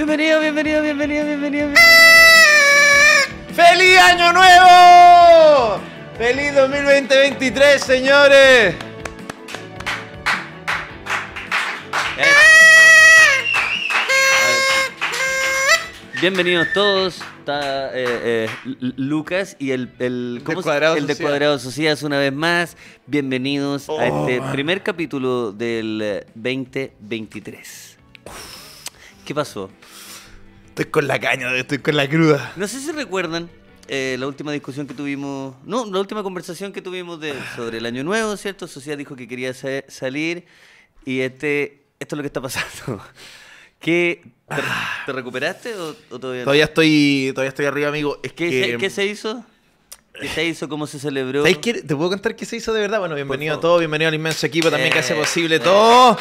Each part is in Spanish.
Bienvenido, bienvenido, bienvenido, bienvenido. ¡Feliz año nuevo! ¡Feliz 2023, señores! Eh. Bienvenidos todos. Está eh, eh, Lucas y el, el, el de cuadrado socias una vez más. Bienvenidos a oh, este primer capítulo del 2023. ¿Qué pasó? Estoy con la caña, estoy con la cruda. No sé si recuerdan eh, la última discusión que tuvimos, no, la última conversación que tuvimos sobre el año nuevo, ¿cierto? Sociedad dijo que quería salir y este, esto es lo que está pasando. ¿Qué, te, recuperaste o, todavía Todavía estoy, todavía estoy arriba, amigo. Es ¿Qué, se, hizo? ¿Qué se hizo? ¿Cómo se celebró? ¿Te puedo contar qué se hizo de verdad? Bueno, bienvenido a todos, bienvenido al inmenso equipo también que hace eh, posible eh, todo.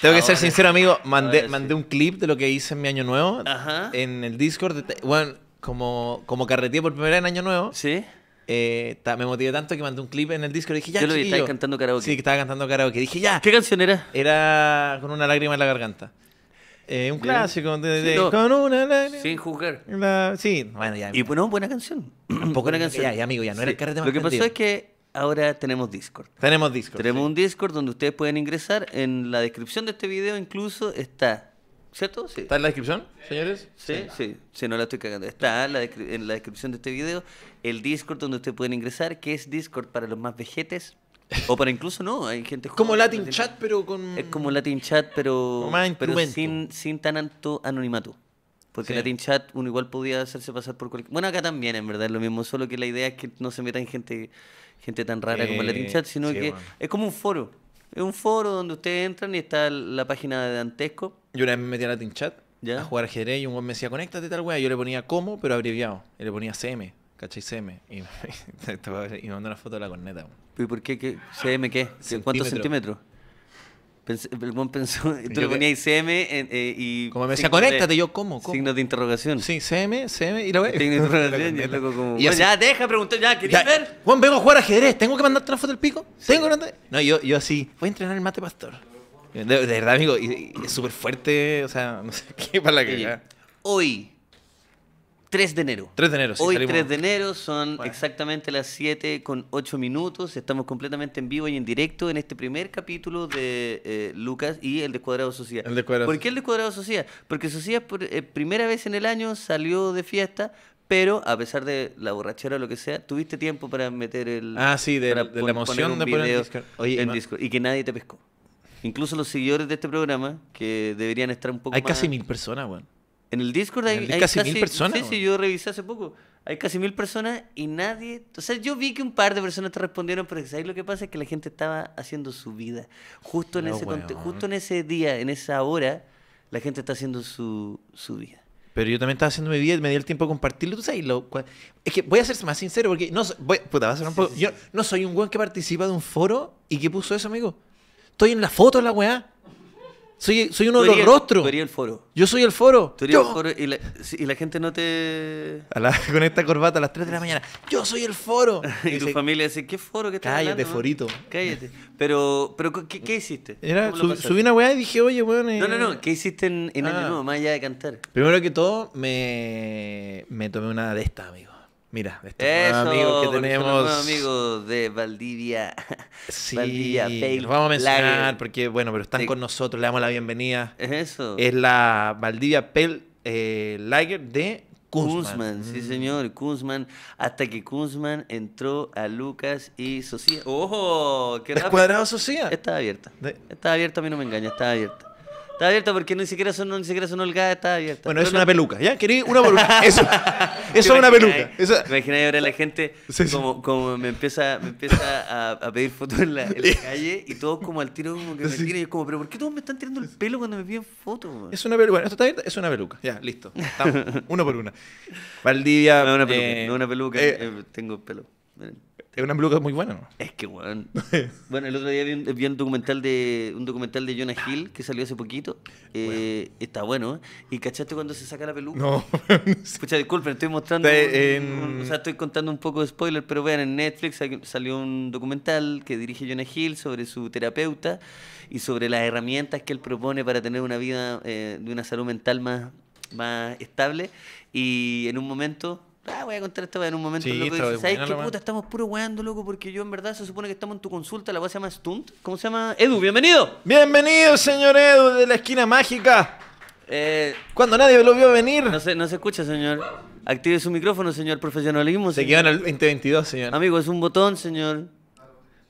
Tengo que ah, ser sincero, amigo. Ah, mandé, un clip de lo que hice en mi año nuevo en el Discord. Bueno, como, como carreteé por primera vez en año nuevo. Sí. Eh, me motivé tanto que mandé un clip en el Discord y dije, ya, Yo lo vi, estaba cantando karaoke. Sí, que estaba cantando karaoke. Dije, ya. ¿Qué canción era? Era con una lágrima en la garganta. Eh, un clásico. Con una lágrima. Sin juzgar. sí, bueno, ya. Y una pues, buena canción. Un poco una canción. Ya, ya, amigo, ya no era el carrete más Lo que pasó es que ahora tenemos Discord. Tenemos Discord. Tenemos un Discord donde ustedes pueden ingresar. En la descripción de este video incluso está. ¿Cierto? Sí. ¿Está en la descripción, señores? Sí, sí. Si no la estoy cagando. Está en la, descripción de este video el Discord donde ustedes pueden ingresar, que es Discord para los más vejetes. O para incluso no, hay gente Como Latin Chat, pero con. Es como Latin Chat, pero. sin, tan alto anonimato. Porque Latin Chat uno igual podía hacerse pasar por cualquier. Bueno, acá también, en verdad, es lo mismo, solo que la idea es que no se metan gente gente tan rara como el Latin Chat, sino que es como un foro. Es un foro donde ustedes entran y está la página de Dantesco. Yo una vez me metí a Latin Chat ¿Ya? a jugar ajedrez y un buen me decía, conéctate tal weá. Yo le ponía como, pero abreviado. Y le ponía CM, ¿cachai? CM. Y, me mandó una foto de la corneta. ¿Y por qué? qué? ¿CM qué? ¿Cuántos centímetros? el buen pensó, tú le ponías CM eh, y... Como me conéctate, yo, ¿cómo? ¿cómo? Signos de interrogación. Sí, CM, CM, y la web. y como... ya, deja preguntar, ya, ¿querías ver? Juan, vengo a jugar ajedrez, ¿tengo que mandar una foto del pico? ¿Tengo No, yo, yo así, voy a entrenar el mate pastor. De, verdad, amigo, es súper fuerte, o sea, no sé qué para la que... Hoy 3 de enero. 3 de enero, Hoy 3 de enero son exactamente las 7 con 8 minutos. Estamos completamente en vivo y en directo en este primer capítulo de eh, Lucas y el Descuadrado Sociedad. ¿Por qué el Descuadrado Sociedad? Porque Sociedad por eh, primera vez en el año salió de fiesta, pero a pesar de la borrachera o lo que sea, tuviste tiempo para meter el... Ah, sí, de, la emoción de poner en Discord. en Discord. Y que nadie te pescó. Incluso los seguidores de este programa, que deberían estar un poco Hay casi mil personas, weón. En el Discord hay, casi, mil personas. Sí, sí, yo revisé hace poco. Hay casi mil personas y nadie. O sea, yo vi que un par de personas te respondieron, pero ahí lo que pasa? Es que la gente estaba haciendo su vida. Justo, en, ese, justo en ese día, en esa hora, la gente está haciendo su, su vida. Pero yo también estaba haciendo mi vida y me di el tiempo de compartirlo. ¿Tú sabes? Lo, es que voy a ser más sincero porque no, yo no soy un weón que participa de un foro y que puso eso, amigo. Estoy en la foto, la weá. Soy, soy uno de los rostros. Tú el foro. Yo soy el foro. y la, gente no te. con esta corbata a las 3 de la mañana. Yo soy el foro. y, tu familia dice: ¿Qué foro que estás Cállate, eh? forito. Cállate. Pero, pero ¿qué, qué hiciste? subí una weá y dije: Oye, weón. No, no, no. Eh, ¿Qué hiciste en, en ah. nuevo, más allá de cantar? Primero que todo, me, me tomé una de estas, amigo. Mira, estos Eso, amigos que tenemos. amigos de Valdivia. Sí, los vamos a mencionar porque, bueno, pero están con nosotros, le damos la bienvenida. Es eso. Es la Valdivia Pell eh, Lager de Kuzman, sí mm. señor, Kunzman. Hasta que Kunzman entró a Lucas y Socia. ¡Ojo! ¡Qué cuadrado Socia? Estaba abierta. Estaba abierta, a mí no me engaña, estaba abierta. Está abierta porque ni siquiera son ni siquiera son holgadas está abierta. Bueno, es una peluca, ¿ya? querí una peluca? Eso, eso es una peluca. Eso... ahora la gente Como, como, me empieza, me empieza a, pedir fotos en la, calle y todos como al tiro como que me tiran y es como, pero ¿por qué todos me están tirando el pelo cuando me piden fotos? Es una peluca, bueno, esto está abierto es una peluca, ya, listo. Estamos, uno por una. Valdivia. No es una peluca, eh, no eh, eh, tengo pelo. Es una peluca muy buena. Es que, Bueno. el otro día vi un, documental de un documental de Jonah Hill que salió hace poquito. Eh, Está bueno. ¿eh? ¿Y cachaste cuando se saca la peluca? No. Escucha, disculpen, estoy mostrando. O sea, estoy contando un poco de spoiler, pero vean, en Netflix salió un documental que dirige Jonah Hill sobre su terapeuta y sobre las herramientas que él propone para tener una vida eh, de una salud mental más, más estable. Y en un momento ah, voy a contar esto en un momento. loco, ¿Sabes qué puta? Estamos puro weando, loco, porque yo en verdad se supone que estamos en tu consulta. La voz se llama Stunt. ¿Cómo se llama? Edu, bienvenido. Bienvenido, señor Edu, de la esquina mágica. Eh, Cuando nadie lo vio venir. No se, no se escucha, señor. Active su micrófono, señor profesionalismo. Se en al 2022, señor. Amigo, es un botón, señor.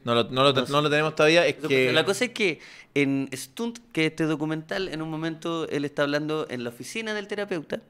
No lo, tenemos todavía. Es que... La cosa es que en Stunt, que este documental, en un momento él está hablando en la oficina del terapeuta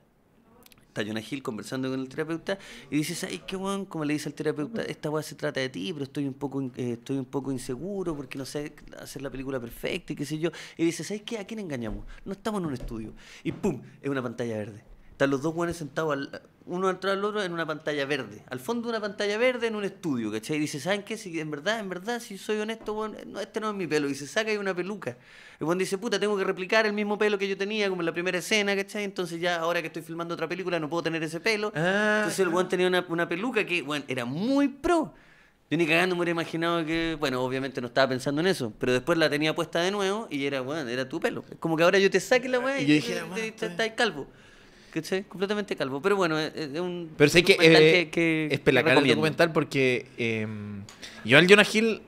está Jonah Hill conversando con el terapeuta y dices ay, qué bueno, como le dice al terapeuta, esta weá se trata de ti, pero estoy un poco eh, estoy un poco inseguro porque no sé hacer la película perfecta y qué sé yo. Y dice, ¿sabes qué? ¿A quién engañamos? No estamos en un estudio. Y ¡pum! Es una pantalla verde. Están los dos buenos sentados al, uno entra al otro en una pantalla verde, al fondo de una pantalla verde en un estudio, ¿cachai? Y dice, ¿saben qué? Si en verdad, en verdad, si soy honesto, bueno, este no es mi pelo. Y se saca y una peluca. el buen dice, puta, tengo que replicar el mismo pelo que yo tenía, como en la primera escena, ¿cachai? Entonces ya ahora que estoy filmando otra película no puedo tener ese pelo. Ah. Entonces el Juan tenía una, peluca que, bueno, era muy pro. Yo ni cagando me hubiera imaginado que, bueno, obviamente no estaba pensando en eso, pero después la tenía puesta de nuevo y era, bueno, era tu pelo. Como que ahora yo te saque la weá y, te, te, calvo. Completamente calvo. Pero bueno, eh, eh, es, Pero eh, que, Es pelacar el documental porque. Eh, em, yo al Jonah Hill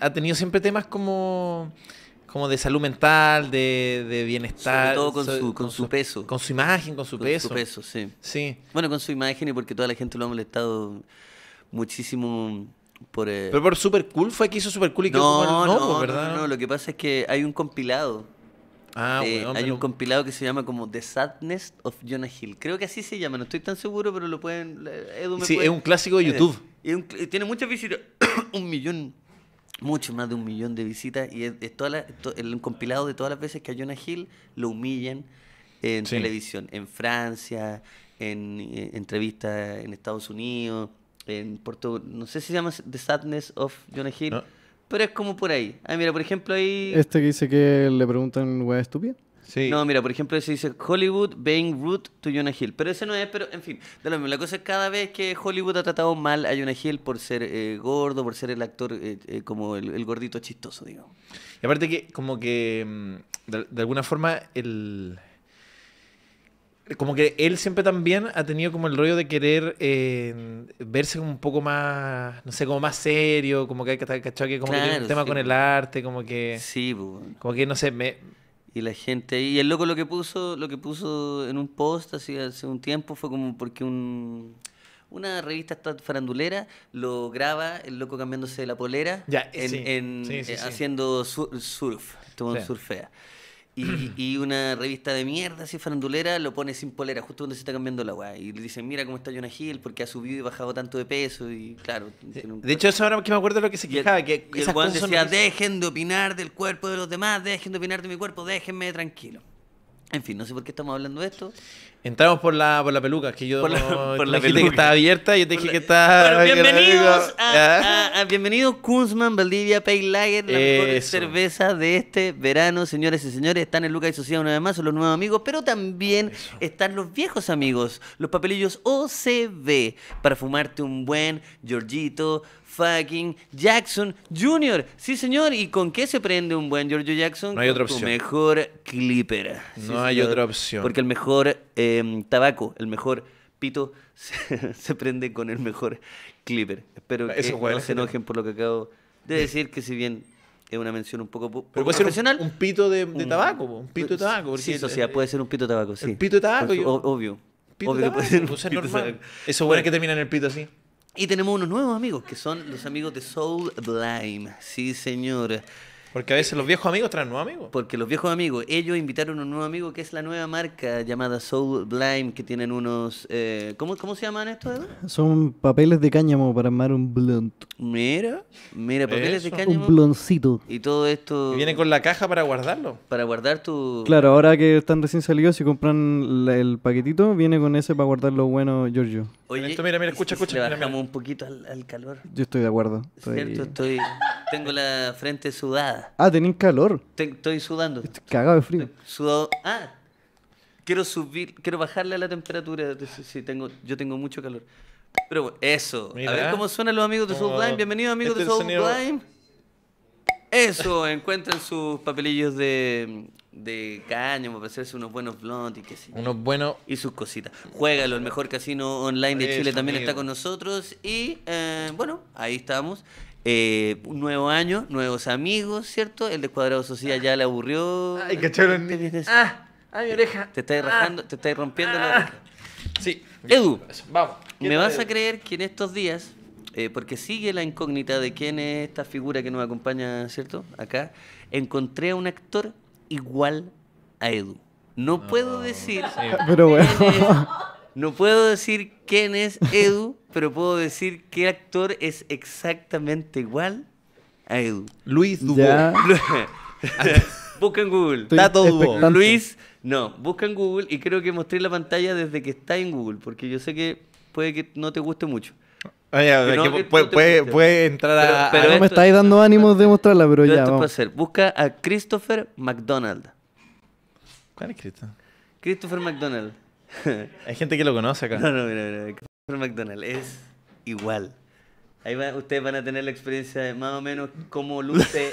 ha tenido siempre temas como. Como de salud mental, de, bienestar. todo con, su, con, su, peso. Con su imagen, con su peso. sí. sí. Bueno, con su imagen y porque toda la gente lo ha molestado muchísimo por... Pero por Super Cool fue que hizo Super Cool y que pues, no, ¿verdad? No, no, lo que pasa es que hay un compilado Ah, hay un compilado que se llama como The Sadness of Jonah Hill. Creo que así se llama, no estoy tan seguro, pero lo pueden. sí, es un clásico de eh, YouTube. tiene muchas visitas, un millón, mucho más de un millón de visitas. Y es, un toda compilado de todas las veces que a Jonah Hill lo humillan en televisión, en Francia, en, eh, entrevistas en Estados Unidos, en Puerto. No sé si se llama The Sadness of Jonah Hill. No pero es como por ahí. Ah, mira, por ejemplo, ahí. Este que dice que le preguntan weá estúpida. Sí. No, mira, por ejemplo, ese dice Hollywood being rude to Jonah Hill. Pero ese no es, pero en fin, de lo mismo. La cosa es cada vez que Hollywood ha tratado mal a Jonah Hill por ser eh, gordo, por ser el actor eh, eh, como el, gordito chistoso, digamos. Y aparte que, como que, mm, de alguna forma, el como que él siempre también ha tenido como el rollo de querer eh, verse como un poco más, no sé, como más serio, como que hay que estar cachado que como tiene un tema con el arte, como que. Sí, Como que no sé, me. Y la gente, y el loco lo que puso, lo que puso en un post así hace un tiempo fue como porque una revista farandulera lo graba el loco cambiándose de la polera ya, en, en eh, haciendo surf, este surfea. Y, una revista de mierda, así farandulera, lo pone sin polera, justo cuando se está cambiando la agua Y le dicen, mira cómo está Jonah Hill, porque ha subido y bajado tanto de peso. Y claro. De, hecho, eso ahora que me acuerdo de lo que se quejaba. que decía, dejen de opinar del cuerpo de los demás, dejen de opinar de mi cuerpo, déjenme tranquilo. En fin, no sé por qué estamos hablando de esto. Entramos por la, por la peluca, que yo por la, que estaba abierta, yo te dije que estaba... Bueno, bienvenidos a, bienvenidos Kunzman, Valdivia, Pale Lager, la cerveza de este verano, señores y señores. Están en Lucas y Sociedad una vez más, son los nuevos amigos, pero también están los viejos amigos, los papelillos OCB, para fumarte un buen Georgito, fucking Jackson Jr. Sí, señor. ¿Y con qué se prende un buen Giorgio Jackson? No hay otra opción. mejor clipper. no hay otra opción. Porque el mejor Em, tabaco, el mejor pito se, prende con el mejor clipper. Espero que no se enojen por lo que acabo de decir, que si bien es una mención un poco, Pero puede profesional, ser un, pito de, tabaco, un pito de tabaco. Sí, eso sí puede ser un pito de tabaco, sí. El pito de tabaco. obvio. obvio puede ser normal. Eso bueno, bueno que en el pito así. Y tenemos unos nuevos amigos, que son los amigos de Soul Blime. Sí, señor. Porque a veces los viejos amigos traen nuevos amigos. Porque los viejos amigos, ellos invitaron a un nuevo amigo que es la nueva marca llamada Soul Blime, que tienen unos... Eh, ¿cómo, se llaman estos, Son papeles de cáñamo para armar un blunt. Mira, mira, papeles de cáñamo. Un bloncito. Y todo esto... Y viene con la caja para guardarlo. Para guardar tu... Claro, ahora que están recién salidos, y compran el paquetito, viene con ese para guardar lo bueno, Giorgio. Oye, esto, mira, mira, escucha, escucha. Le bajamos un poquito al, calor. Yo estoy de acuerdo. Cierto, estoy... Tengo la frente sudada. Ah, ¿tenían calor. estoy sudando. Estoy cagado de frío. Ah, quiero subir, quiero bajarle a la temperatura. tengo, yo tengo mucho calor. Pero eso. A ver cómo suenan los amigos de Soul Blind. Bienvenidos amigos este de Soul Eso, encuentren sus papelillos de, de caño para hacerse unos buenos blondes y qué sé Unos buenos. Y sus cositas. Juega el mejor casino online de Chile también está con nosotros. Y eh, bueno, ahí estamos. Eh, un nuevo año, nuevos amigos, ¿cierto? El de Cuadrado Social ya le aburrió. Ay, qué Ah, ay, mi oreja. Te estáis ah. rajando, te estáis rompiendo la ah. Sí. Edu, vamos. ¿Me vas a creer que en estos días, eh, porque sigue la incógnita de quién es esta figura que nos acompaña, ¿cierto? Acá, encontré a un actor igual a Edu. No, puedo decir. Pero bueno. No puedo decir quién es Edu, pero puedo decir qué actor es exactamente igual a Edu. Luis Dubo. busca en Google. Tato Dubois. Luis, no, busca en Google y creo que mostré la pantalla desde que está en Google, porque yo sé que puede que no te guste mucho. puede, entrar a... Pero, no me estáis dando ánimos de mostrarla, pero, ya. Esto vamos. Puede busca a Christopher McDonald. ¿Cuál es Christopher? Christopher McDonald. Hay gente que lo conoce acá. No, no, mira, mira. McDonald es igual. Ahí ustedes van a tener la experiencia de más o menos cómo luce.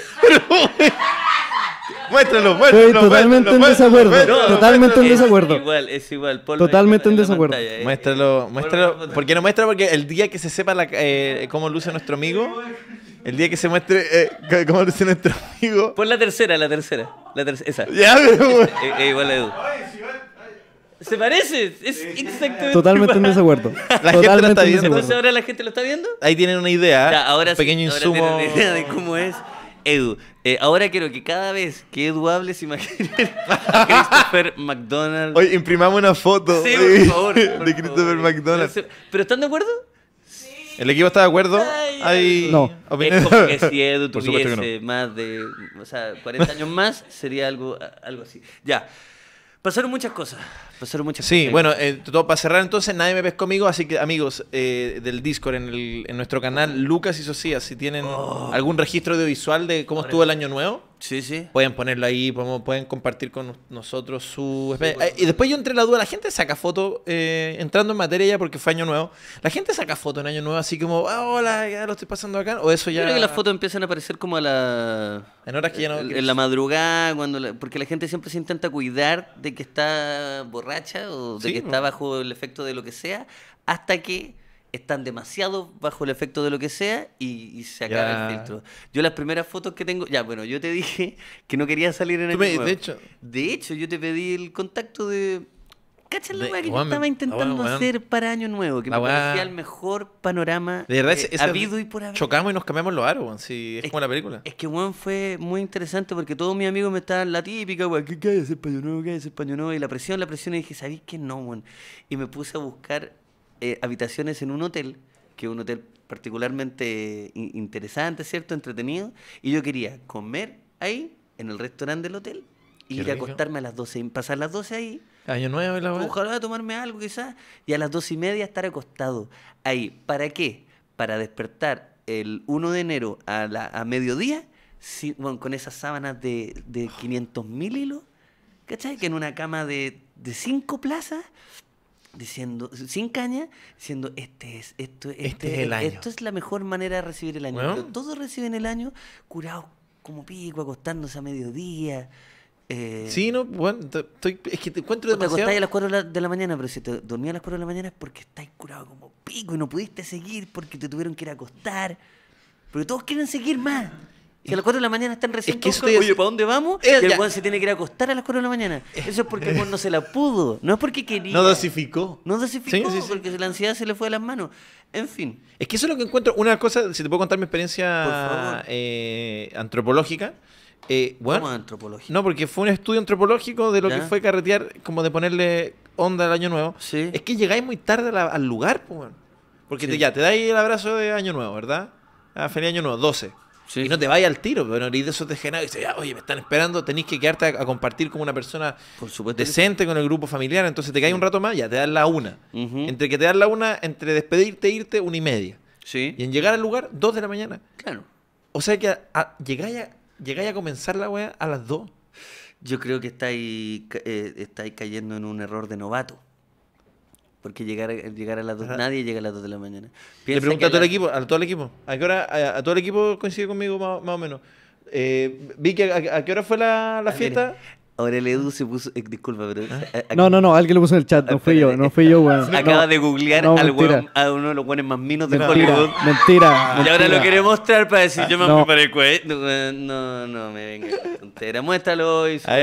muéstralo, muéstralo. totalmente en desacuerdo. totalmente en desacuerdo. Es igual, es igual. totalmente en, desacuerdo. Eh. muéstralo, muéstralo. ¿Por qué no muestra? Porque el día que se sepa eh, cómo luce nuestro amigo, el día que se muestre eh, cómo luce nuestro amigo. Pon la tercera, la tercera. La tercera, esa. Ya, pero. igual a Edu. ¿Se parece? Es exactamente Totalmente en desacuerdo. La gente lo está viendo. Entonces ahora la gente lo está viendo. Ahí tienen una idea. ahora un pequeño insumo. Ahora tienen una idea de cómo es. Edu, eh, ahora quiero que cada vez que Edu hable se imaginen a Christopher McDonald. Oye, imprimamos una foto de, por favor, de Christopher McDonald. Pero, están de acuerdo? Sí. ¿El equipo está de acuerdo? No. Es como que si Edu tuviese más de o sea, 40 años más, sería algo, algo así. Ya. Pasaron muchas cosas. Pasaron muchas sí, bueno, eh, todo para cerrar entonces, nadie me ves conmigo, así que amigos eh, del Discord, en, nuestro canal Lucas y Socias, si tienen oh. algún registro audiovisual de cómo estuvo el año nuevo. Sí, sí. Pueden ponerlo ahí, pueden compartir con nosotros su... Eh, y después yo entré en la duda, la gente saca foto, eh, entrando en materia ya porque fue año nuevo, la gente saca foto en año nuevo así como, ah, hola, ya lo estoy pasando acá, o eso ya... creo que las fotos empiezan a aparecer como a la... En horas que ya no... En, la madrugada, cuando porque la gente siempre se intenta cuidar de que está borracha o de que está bajo el efecto de lo que sea, hasta que están demasiado bajo el efecto de lo que sea y, se acaba el filtro. Yo las primeras fotos que tengo, ya bueno, yo te dije que no quería salir en el nuevo. De hecho, de hecho yo te pedí el contacto de ¿Cachas la que estaba intentando hacer para Año Nuevo? Que me parecía el mejor panorama de verdad, eh, habido y por Chocamos y nos cambiamos los aros, si es, como la película. Es que, Juan, fue muy interesante porque todos mis amigos me estaban la típica, weón. ¿Qué hay hacer Año Nuevo? ¿Qué hay hacer Año Nuevo? Y la presión, la presión. Y dije, ¿sabéis qué? No, Juan. Y me puse a buscar eh, habitaciones en un hotel, que es un hotel particularmente eh, interesante, ¿cierto? Entretenido. Y yo quería comer ahí, en el restaurante del hotel, y ir a acostarme a las 12, pasar las 12 ahí. Año nuevo y la hora. Ojalá tomarme algo quizás, y a las 12 y media estar acostado ahí. ¿Para qué? Para despertar el 1 de enero a, la, a mediodía, si, bueno, con esas sábanas de, de 500 mil hilos, ¿cachai? Que en una cama de, de cinco plazas diciendo, sin caña, diciendo, este es, esto, este este, el año. Esto es la mejor manera de recibir el año. Todos reciben el año curados como pico, acostándose a mediodía. Eh, sí, no, bueno, estoy, es que te encuentro demasiado... Te acostáis a las 4 de la mañana, pero si te dormías a las 4 de la mañana es porque estáis curado como pico y no pudiste seguir porque te tuvieron que ir a acostar. pero todos quieren seguir más. Si a las 4 de la mañana están recién es que oye, ¿para dónde vamos? y el Juan se tiene que ir a acostar a las 4 de la mañana. Eh. Eso es porque Juan no se la pudo. No es porque quería. No dosificó. No dosificó, porque la ansiedad se le fue de las manos. En fin. Es que eso es lo que encuentro. Una cosa, si te puedo contar mi experiencia eh, antropológica. bueno, eh, ¿Cómo antropológica? No, porque fue un estudio antropológico de lo que fue carretear, como de ponerle onda al Año Nuevo. Es que llegáis muy tarde al lugar, pues, Porque ya, te dais el abrazo de Año Nuevo, ¿verdad? a ah, feliz Año Nuevo, 12. Y no te vayas al tiro, pero no de esos degenerados y dices, oye, me están esperando, tenés que quedarte a, compartir como una persona decente con el grupo familiar, entonces te caes un rato más, ya te das la una. Entre que te das la una, entre despedirte e irte, una y media. Sí. Y en llegar al lugar, dos de la mañana. Claro. O sea que llegáis, a, comenzar la weá a las dos. Yo creo que estáis eh, cayendo en un error de novato. Porque llegar a, llegar a las 2, nadie llega a las 2 de la mañana. Le pregunto a todo, el equipo, a todo el equipo, a qué hora, a, todo el equipo coincide conmigo más, o menos. Eh, vi que a, qué hora fue la, la ah, fiesta. Ahora el Edu se puso. Eh, disculpa, pero. Ah. Eh, no, no, no, alguien lo puso en el chat, no ah, fui yo, no fui yo, weón. Acaba de googlear al weón, a uno de los weones más minos de Hollywood. Mentira, Y ahora lo quiere mostrar para decir, yo me no. preparé No, no, me venga. Muéstalo muéstralo hoy. Ay,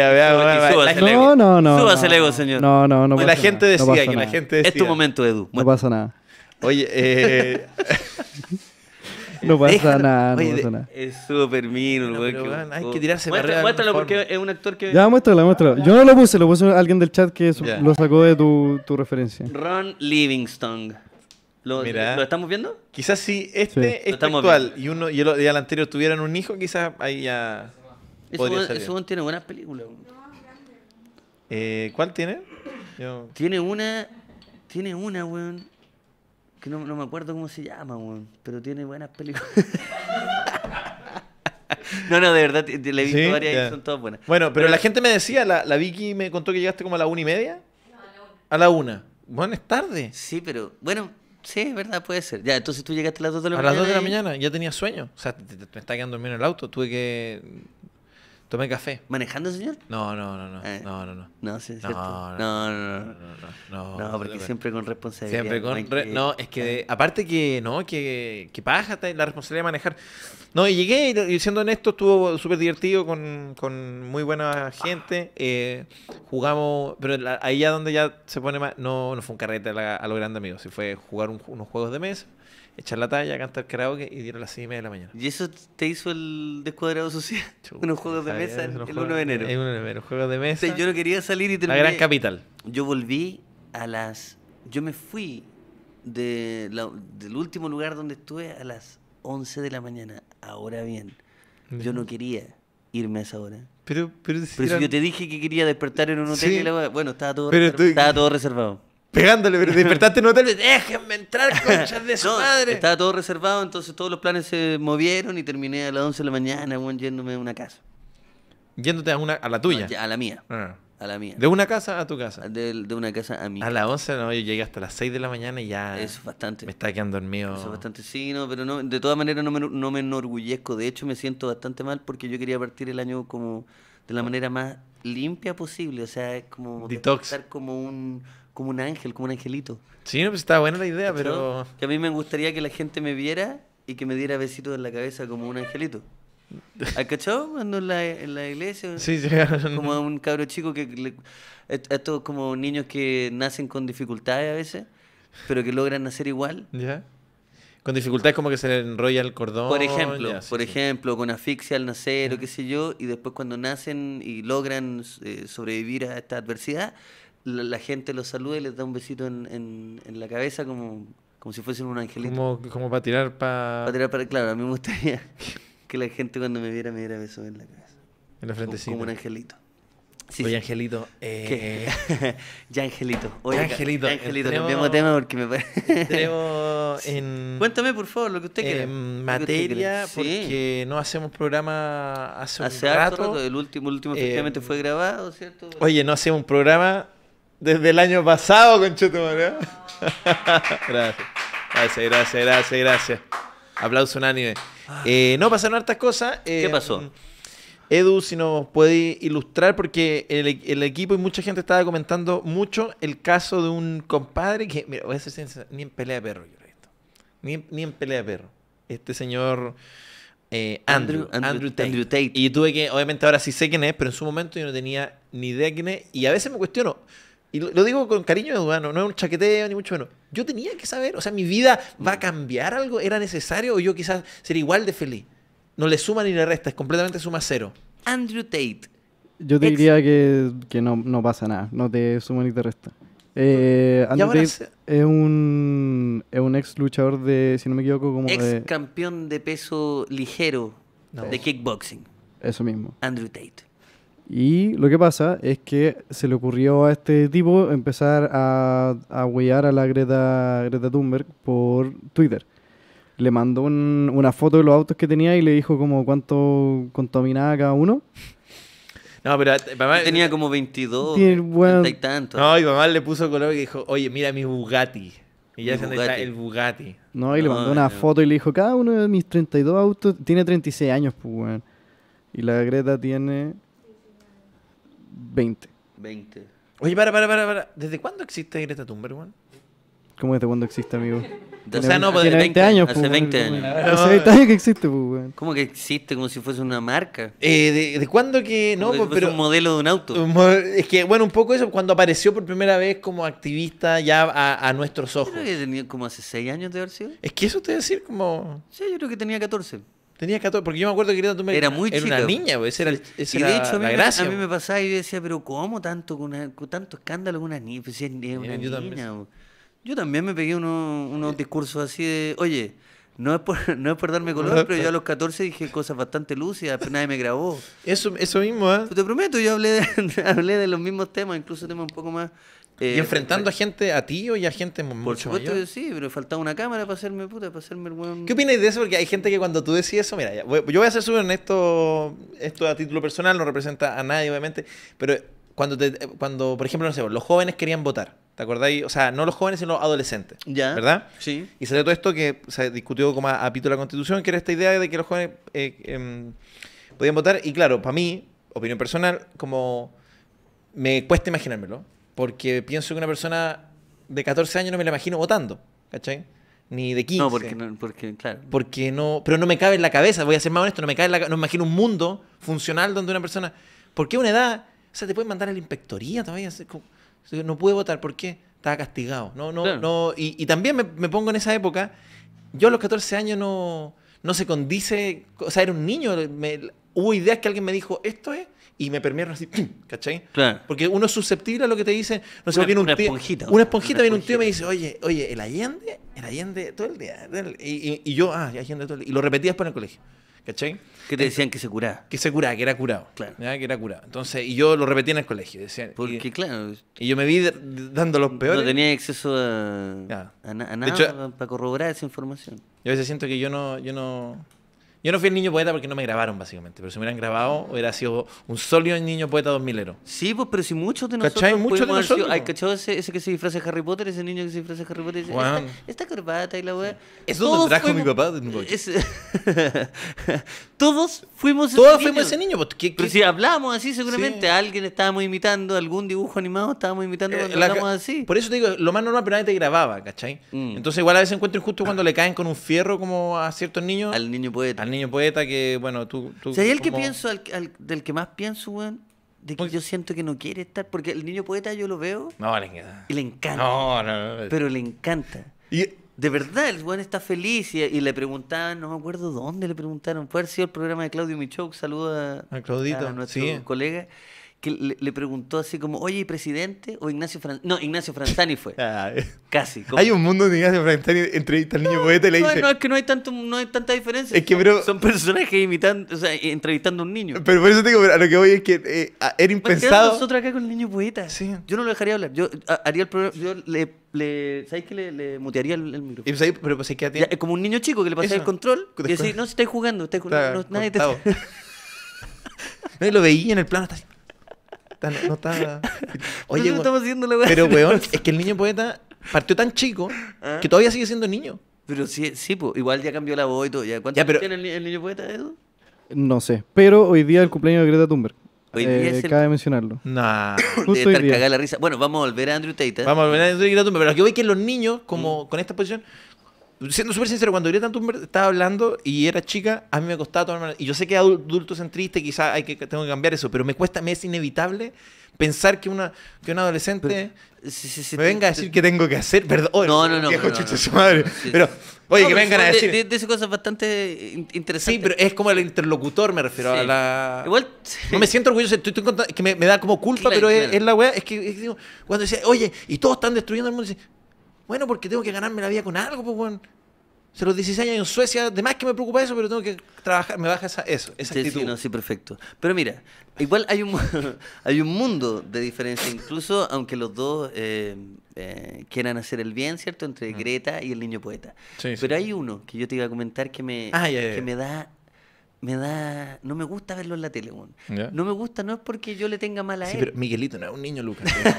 No, no, no. Súbase el ego, señor. No, no, no. Que la gente decía que la gente decía. Es tu momento, Edu. No pasa nada. Oye, eh. no pasa nada, no pasa nada. Es súper mino, weón, hay que tirarse para Muéstralo porque es un actor que... Ya, muéstralo, muéstralo. Yo no lo puse, lo puse alguien del chat que lo sacó de tu, tu referencia. Ron Livingston. ¿Lo, estamos viendo? Quizás si Sí. este, es actual y uno y el, anterior tuvieran un hijo, quizás ahí ya eso podría tiene buenas películas. Eh, ¿Cuál tiene? Tiene una... Tiene una, weón que no, no, me acuerdo cómo se llama, pero tiene buenas películas. no, no, de verdad, le he visto varias y son todas buenas. Bueno, pero, la gente me decía, la, la, Vicky me contó que llegaste como a la una y media. No, a la una. A la Bueno, es tarde. Sí, pero bueno, sí, es verdad, puede ser. Ya, entonces tú llegaste a las dos de la mañana. A las dos de la mañana, ya tenía sueño. O sea, te, me estaba quedando dormido en el auto. Tuve que Tomé café. ¿Manejando, señor? No, no, no, no. No, no, no. No, no, no, no, no, porque siempre con responsabilidad. Siempre con. no, es que aparte que, no, que, que paja la responsabilidad de manejar. No, y llegué y siendo honesto, estuvo súper divertido con, muy buena gente. Eh, jugamos, pero ahí ya donde ya se pone más. No, no fue un carrete a, lo grande, amigos. se fue jugar unos juegos de mesa echar la talla, cantar karaoke y dieron las 6 y media de la mañana. ¿Y eso te hizo el descuadrado social? unos juegos de mesa el, 1 de enero. El 1 de enero, juegos de mesa. yo no quería salir y terminé. La gran capital. Yo volví a las. Yo me fui de del último lugar donde estuve a las 11 de la mañana. Ahora bien, yo no quería irme a esa hora. Pero, pero, pero si yo te dije que quería despertar en un hotel, y la... bueno, estaba todo, estaba todo reservado pegándole, pero despertaste en un déjenme entrar, conchas de su madre. Estaba todo reservado, entonces todos los planes se movieron y terminé a las 11 de la mañana, bueno, yéndome a una casa. Yéndote a, una, a la tuya. a la mía. Ah. A la mía. ¿De una casa a tu casa? De, una casa a mí. A las 11 no, yo llegué hasta las 6 de la mañana y ya. Eso es bastante. Me está quedando dormido. Eso es bastante, sí, no, pero no, de todas maneras no me, no me enorgullezco. De hecho, me siento bastante mal porque yo quería partir el año como de la manera más limpia posible. O sea, es como. Detox. como un como un ángel, como un angelito. Sí, no, pues está buena la idea, pero... Que a mí me gustaría que la gente me viera y que me diera besitos en la cabeza como un angelito. ¿Has cachado? Cuando en la, iglesia. Sí, Como un cabro chico que. Le, estos como niños que nacen con dificultades a veces, pero que logran nacer igual. Ya. Con dificultades como que se le enrolla el cordón. Por ejemplo, por ejemplo, con asfixia al nacer o qué sé yo, y después cuando nacen y logran eh, sobrevivir a esta adversidad, la, gente los saluda y les da un besito en, en, la cabeza como, como si fuesen un angelito. Como, como para tirar para... Para tirar para... Claro, a mí me gustaría que la gente cuando me viera me diera besos en la cabeza. En la frente, sí. como un angelito. Sí, Oye, Angelito. Eh... ya, Angelito. Oye, Angelito. Ya, Angelito, cambiamos tema porque me parece. Tenemos en. Cuéntame, por favor, lo que usted quiera. En materia, porque no hacemos programa hace, hace un rato. rato. El último, el último, eh, efectivamente, fue grabado, ¿cierto? Oye, no hacemos un programa desde el año pasado, con ¿no? ¿eh? gracias. Gracias, gracias, gracias, gracias. Aplauso unánime. Eh, no, pasaron hartas cosas. Eh, ¿Qué pasó? Mm, Edu, si nos puede ilustrar, porque e-, el, equipo y mucha gente estaba comentando mucho el caso de un compadre que, mira, voy a ser ni en pelea de perro yo Ni, en pelea de perro. Este señor Andrew, Andrew, Tate. Y tuve que, obviamente ahora sí sé quién es, pero en su momento yo no tenía ni idea quién es. Y a veces me cuestiono, y lo, digo con cariño humano, no es un chaqueteo ni mucho menos. Yo tenía que saber, o sea, mi vida va a cambiar algo, era necesario o yo quizás sería igual de feliz. No le suma ni le resta, es completamente suma cero. Andrew Tate. Yo te diría que, no, pasa nada, no te suma ni te resta. Eh, Andrew Tate es un, ex luchador de, si no me equivoco, como ex campeón de peso ligero de kickboxing. Eso mismo. Andrew Tate. Y lo que pasa es que se le ocurrió a este tipo empezar a, a a la Greta, Greta Thunberg por Twitter. Le mandó una foto de los autos que tenía y le dijo como cuánto contaminaba cada uno. No, pero eh, mamá, tenía eh, como 22, tanto. No, y mamá le puso color y dijo, oye, mira mi Bugatti. Y ya se el Bugatti. No, y le mandó una foto y le dijo, cada uno de mis 32 autos tiene 36 años, pues, Y la Greta tiene... 20. 20. Oye, para, para, para, para. ¿Desde cuándo existe Greta Thunberg, weón? ¿Cómo desde cuándo existe, amigo? O sea, no, pues 20, años. Hace 20 pues, años. Hace 20 ah. años que existe, pues, weón. ¿Cómo que existe? Como si fuese una marca. Eh, ¿de, de cuándo que.? No, como pues, si fuese un modelo de un auto. Es que, bueno, un poco eso, cuando apareció por primera vez como activista ya a, a nuestros ojos. Yo creo que tenía como hace 6 años de haber sido. Es que eso te voy a decir como. Sí, yo creo que tenía 14. Tenía 14, porque yo me acuerdo que tu era, muy era una niña, pues, era, y de hecho, a mí, pues. me pasaba y yo decía, pero ¿cómo tanto, con, tanto escándalo con una niña? yo, también. me pegué unos, discursos así de, oye, no es, por, no es por darme color, pero yo a los 14 dije cosas bastante lúcidas, pero nadie me grabó. Eso, eso mismo, ¿eh? Te prometo, yo hablé hablé de los mismos temas, incluso temas un poco más eh, y enfrentando eh, a gente, a tío y a gente mucho supuesto sí, pero faltaba una cámara para hacerme puta, para hacerme el buen... ¿Qué opinas de eso? Porque hay gente que cuando tú decís eso, mira, yo voy a ser súper honesto, esto a título personal no representa a nadie, obviamente, pero cuando, te, eh, cuando por ejemplo, no sé, los jóvenes querían votar, ¿te acordáis? O sea, no los jóvenes, sino los adolescentes, ¿verdad? Sí. Y salió todo esto que se discutió como a, de la Constitución, que era esta idea de que los jóvenes em, podían votar, y claro, para mí, opinión personal, como me cuesta imaginármelo, porque pienso que una persona de 14 años no me la imagino votando, ¿cachai? Ni de 15. No, porque, no, porque claro. Porque no, pero no me cabe en la cabeza, voy a ser más honesto, no me cabe en la no me imagino un mundo funcional donde una persona... ¿Por qué una edad? O sea, te pueden mandar a la inspectoría todavía. No puede votar, ¿por qué? Estaba castigado. No, no, no. Y, también me, pongo en esa época, yo a los 14 años no, no se condice, o sea, era un niño, hubo ideas que alguien me dijo, esto es y me permearon así, ¿cachai? Porque uno es susceptible a lo que te dice No sé, una, viene un esponjita. Una esponjita, viene un tío y me dice, oye, oye, el Allende, el Allende todo el día. y, yo, ah, el Allende todo el día. Y lo repetías en el colegio. ¿Cachai? Que te eh, decían que se curaba. Que se curaba, que era curado. Claro. Que era curado. Entonces, y yo lo repetía en el colegio. Porque, claro. Y yo me vi dando los peores. No tenía acceso a, nada para corroborar esa información. Yo a veces siento que yo no, yo no yo no fui el niño poeta porque no me grabaron, básicamente. Pero si me hubieran grabado, hubiera sido un sólido niño poeta 2000 Sí, pues, pero si muchos de nosotros. ¿Cachai? Muchos de nosotros. Sido, hay ese, que se disfraza de Harry Potter, ese niño que se disfraza de Harry Potter. Dice, esta, corbata y la weá. Eso lo trajo mi papá. es... Todos Fuimos ese Todos fuimos ese niño. Pues, pero si hablamos así, seguramente alguien estábamos imitando, algún dibujo animado estábamos imitando eh, cuando así. Por eso te digo, lo más normal, pero nadie te grababa, ¿cachai? Mm. Entonces, igual a veces encuentro justo cuando le caen con un fierro como a ciertos niños. Al niño poeta. Al niño poeta que, bueno, tú. tú el que pienso, al, del que más pienso, weón? De que yo siento que no quiere estar, porque el niño poeta yo lo veo. No, le encanta. Y le encanta. No, no, no. Pero le encanta. Y de verdad, el Juan está feliz y, le preguntaban, no me acuerdo dónde le preguntaron, puede haber el programa de Claudio Michoc, saluda a, Claudito, nuestro colega que le, preguntó así como, oye, presidente? O Ignacio Franzani. No, Ignacio Franzani fue. Ah, eh. Casi. Hay un mundo de Ignacio Franzani entrevista al niño poeta y le dice. No, es que no hay, tanto, no tanta diferencia. Es que, son, son personajes imitando, o sea, entrevistando a un niño. Pero por eso te digo, a lo que voy es que eh, era impensado. nosotros acá con el niño poeta. Sí. Yo no lo dejaría hablar. Yo haría el programa. Yo le. le ¿Sabéis que le, le, mutearía el, micrófono? ¿Y, pues, pero pues, es que como un niño chico que le pasé el control y decía no, si estáis jugando, estáis jugando, no, nadie te. lo veía en el plano, está no está. Oye, estamos haciendo la Pero, weón, es que el niño poeta partió tan chico ah. que todavía sigue siendo niño. Pero sí, sí, igual ya cambió la voz y todo. ¿Ya ¿Cuánto tiene el, niño poeta eso? No sé. Pero hoy día el cumpleaños de Greta Thunberg. Hoy día eh, es Cabe mencionarlo. no Debe estar cagada la risa. Bueno, vamos a volver a Andrew Tate. ¿eh? Vamos a volver a Andrew Tate, pero aquí veo que los niños, como mm. con esta posición, siendo súper sincero, cuando Greta Thunberg estaba hablando y era chica, a mí me costaba tomar... Y yo sé que es adultocentrista y quizás que, tengo que cambiar eso, pero me cuesta, me es inevitable pensar que una, que un adolescente me venga a decir qué tengo que hacer. Perdón, no, no, no. Viejo chucha su madre. pero... Oye, que vengan a decir. De, cosas bastante eh, interesantes. Sí, pero es como el interlocutor, me refiero a la. Igual. No me siento orgulloso, estoy, que me, da como culpa, pero Es, la weá. Es que cuando dice, oye, y todos están destruyendo el mundo, bueno, porque tengo que ganarme la vida con algo, pues, bueno. Se los 16 años en Suecia, además que me preocupa eso, pero tengo que trabajar, me baja esa, eso, sí, Sí, perfecto. Pero mira, igual hay un, hay un mundo de diferencia, incluso aunque los dos eh, eh, quieran hacer el bien, ¿cierto? Entre Greta y el niño poeta. Sí, pero hay uno que yo te iba a comentar que me, ah, que me da me da. No me gusta verlo en la tele, No me gusta, no es porque yo le tenga mala a él. Sí, pero Miguelito no es un niño, Lucas. o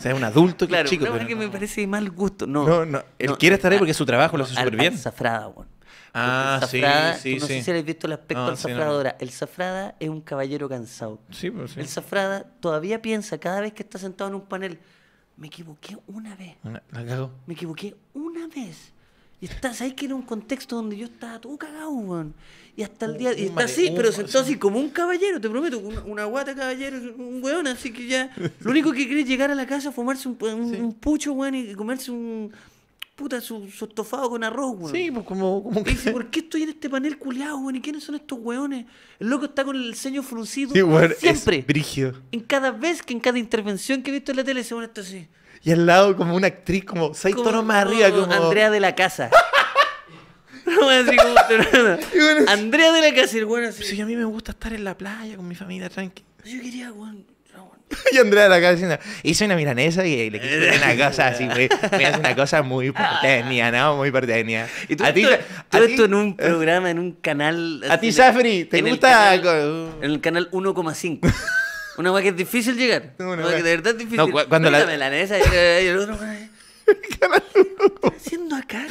sea, es un adulto claro, chico. No, pero que no. me parece mal gusto. No, no, no. Él quiere estar ahí porque su trabajo lo hace súper bien. Zafrada, weón. Ah, Zafrada, sí, sí, No sé si habéis visto el aspecto del ah, Zafrada El Zafrada es un caballero cansado. Sí, pues sí. El Zafrada todavía piensa cada vez que está sentado en un panel. Me equivoqué una vez. me equivoqué una vez. Y está, ¿sabes que era un contexto donde yo estaba todo cagado, weón? Y hasta el día. Y está así, pero sentado así como un caballero, te prometo, una, guata caballero, un weón, así que ya. Lo único que quiere llegar a la casa, fumarse un, pucho, weón, y comerse un. puta, su estofado con arroz, weón. Sí, pues como. como dice, ¿por qué estoy en este panel culeado, weón? ¿Y quiénes son estos weones? El loco está con el ceño fruncido. siempre. Es En cada vez que en cada intervención que he visto en la tele, se weón esto así. Y al lado como una actriz como seis como, tonos más arriba. Como Andrea de la Casa. así como, nada. Andrea de la Casa, el bueno así. a mí me gusta estar en la playa con mi familia, tranqui. Yo quería, y Andrea de la Casa diciendo, hice una milanesa y le quise una cosa así, me, me hace una cosa muy porteña, ¿no? Muy porteña. Y tú, a ti, todo esto en un ¿Eh? programa, en un canal. A ti, Safri, ¿te gusta? en el canal 1,5. Una weá que es difícil llegar. una weá que de verdad es difícil. No, cuando la... melanesa y el otro, ¿Qué estás haciendo acá,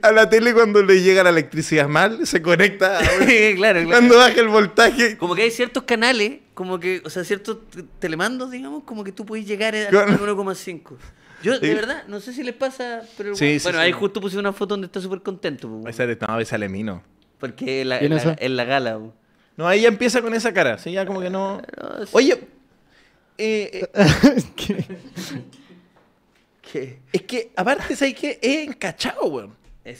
A la tele cuando le llega la electricidad mal, se conecta. claro, claro. Cuando baja el voltaje. Como que hay ciertos canales, como que, o sea, ciertos telemandos, digamos, como que tú puedes llegar a 1,5. Yo, de verdad, no sé si les pasa, pero Sí, bueno, sí, ahí justo puse una foto donde está súper contento, Esa de- a veces porque la, en la- gala. No, ahí ya empieza con esa cara, ¿sí? Ya como que no... Oye... Eh, eh, es que, aparte, ¿sabes qué? Es encachado, weón. Es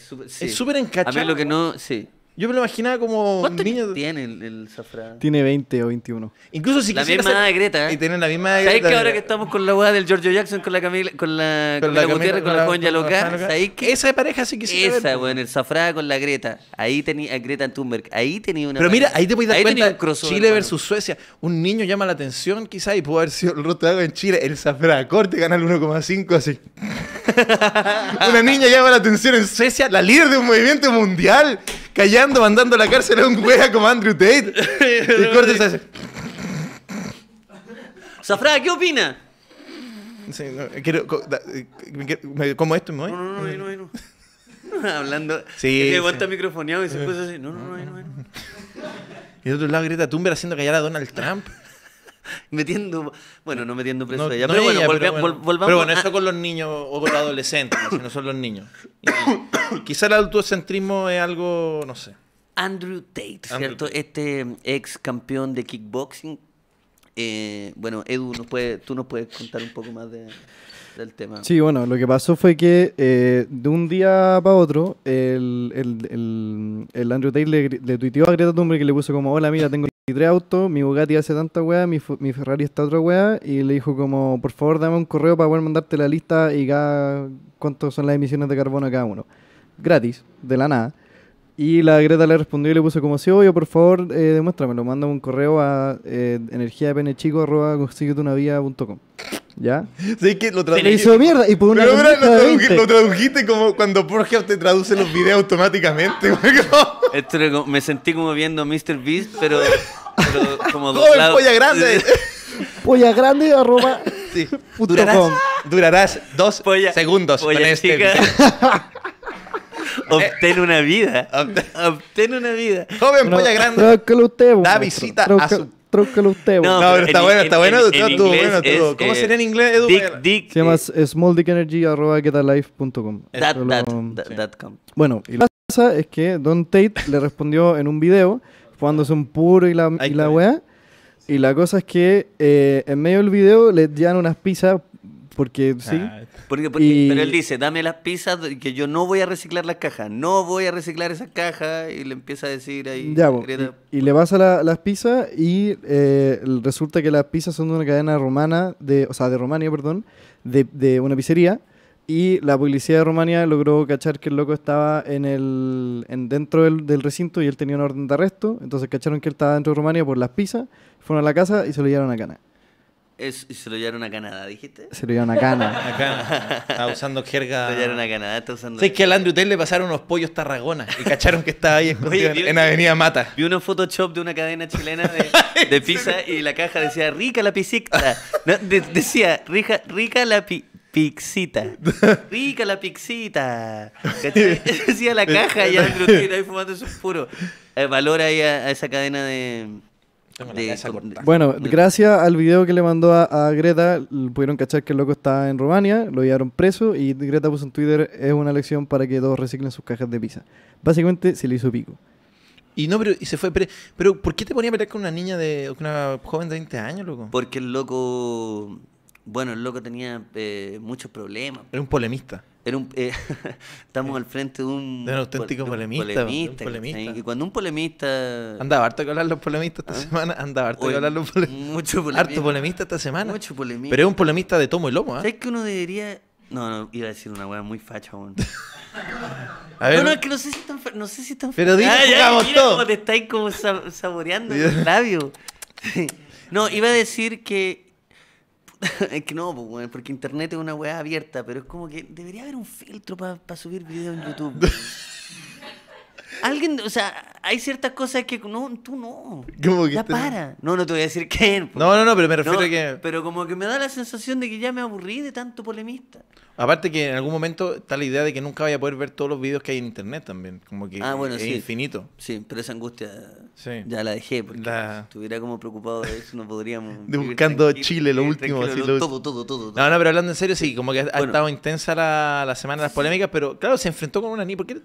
súper encachado. A mí lo que no... Sí. Yo me lo imaginaba como un niño. Tiene el, el Tiene 20 o 21. Incluso si La misma edad de Greta, ¿eh? Y tiene la misma edad de ¿Sabéis que ahora que estamos con la weá del Giorgio Jackson, con la Camila, con la, con Camila Gutiérrez, con la Juan Yaloca, ¿sabéis que Esa pareja sí quisiera Esa, weón, el Zafra con la Greta. Ahí tenía eh, Greta Thunberg. Ahí tenía una. Pero mira, ahí te puedes dar cuenta, crossover, Chile versus Suecia. Un niño llama la atención quizás, y pudo haber sido el rostro de algo en Chile. El Zafra, corte, gana el 1,5 así. Una niña llama la atención en Suecia, la líder de un movimiento mundial callando, mandando a la cárcel a un wea como Andrew Tate. y Cortés hace. Zafrada, ¿qué opina? Sí, quiero, eh, ¿Cómo esto me voy? No, no, no, no, no. Hablando. Sí. Aguanta sí. microfoneado y se cosas eh. así. No, no, no, no. no. Y de otro lado, Greta Tumber haciendo callar a Donald Trump. metiendo, bueno, no metiendo preso pero, bueno, pero bueno, eso con los niños o con los adolescentes, no son los niños. Quizá el autocentrismo es algo, no sé. Andrew Tate, ¿cierto? Este ex campeón de kickboxing. Eh, bueno, Edu, nos tú nos puedes contar un poco más de, del tema. Sí, bueno, lo que pasó fue que eh, de un día para otro, el, el, el, Andrew Tate le, le, tuiteó a Greta Thunberg que le puso como, hola, mira, tengo tres autos, mi Bugatti hace tanta wea, mi, Ferrari está otra weá, y le dijo como, por favor dame un correo para poder mandarte la lista y cada cuánto son las emisiones de carbono de cada uno. Gratis, de la nada. Y la Greta le respondió y le puso como, así, sí, oye, por favor, eh, demuéstramelo, mándame un correo a eh, ¿Ya? Sí, que lo Y hizo mierda y por una Pero lo, tradujiste como cuando Borges te traduce los videos automáticamente. Esto me sentí como viendo Mr. Beast, pero, pero como doblado. polla grande! polla grande arroba sí. durarás, durarás, dos segundos con este Obtén una vida. Obtén una vida. Joven, polla grande. Trócalo usted, Da visita a su Trócalo usted. No, pero está bueno, está bueno. Está bueno, ¿Cómo eh, sería en inglés, Edu? Dick, Dick. Se llama eh, smalldickenergy.com. Bueno, y lo que pasa es que Don Tate le respondió en un video, jugándose un puro y la, y la weá. Y la cosa es que eh, en medio del video le dieron unas pizzas porque sí. Ah, porque, Pero él dice, dame las pizzas que yo no voy a reciclar las cajas, no voy a reciclar esas cajas y le empieza a decir ahí... y, le vas a las pizzas y eh, resulta que las pizzas son de una cadena romana, de, o sea, de Romania, perdón, de, de una pizzería. Y la policía de Romania logró cachar que el loco estaba en el, en, dentro del, recinto y él tenía una orden de arresto. Entonces cacharon que él estaba dentro de Rumania por las pizzas, fueron a la casa y se lo llevaron a Cana. Es, se lo llevaron a Canadá, dijiste. Se lo llevaron a Canadá. A usando jerga. Se lo llevaron a Canadá, está usando. Sí, que al Andrew Tate le pasaron unos pollos tarragona y cacharon que estaba ahí en, Avenida Mata. Vi unos Photoshop de una cadena chilena de, pizza y la caja decía rica la pizicta. decía rica, rica la pixita. Rica la pixita. decía la caja y Andrew Tate ahí fumando su puro. el eh, valor ahí a esa cadena de bueno, mm. gracias al video que le mandó a, Greta, pudieron cachar que el loco está en Rumania, lo llevaron preso y Greta puso en Twitter, es una lección para que todos reciclen sus cajas de pizza. Básicamente se le hizo pico. Y no, pero y se fue. Pero, ¿por qué te ponía a pelear con una niña de. una joven de 20 años, loco? Porque el loco. Bueno, el loco tenía eh, muchos problemas. Era un polemista. Eh, estamos al frente de un, de un auténtico polemista. cuando un polemista. Andaba harto que hablar los polemistas esta ¿Ah? semana. Andaba harto de que hablar los polemistas. Mucho polemista. Harto polemista esta semana. Mucho polemista. Pero es un polemista de tomo y lomo. ¿eh? ¿Sabes que uno debería.? No, no, iba a decir una weá muy facha, No, no, es que no sé si están. No sé si están. Pero dime, ah, mira Cómo te estáis como saboreando los labios. no, iba a decir que es que no, pues, porque internet es una weá abierta, pero es como que debería haber un filtro para subir videos en YouTube. Alguien, o sea, hay ciertas cosas que no, tú no. ya para. No, no te voy a decir qué pues. No, no, no, pero me refiero a que. Pero como que me da la sensación de que ya me aburrí de tanto polemista. Aparte que en algún momento está la idea de que nunca vaya a poder ver todos los vídeos que hay en internet también. Como que ah, bueno, es infinito. Sí, pero esa angustia ya la dejé porque si estuviera como preocupado de eso, no podríamos... buscando Chile, lo último. Así, Todo, todo, todo, No, no, pero hablando en serio, sí, como que ha, estado intensa la, semana de las polémicas, pero claro, se enfrentó con una ni. ¿Por qué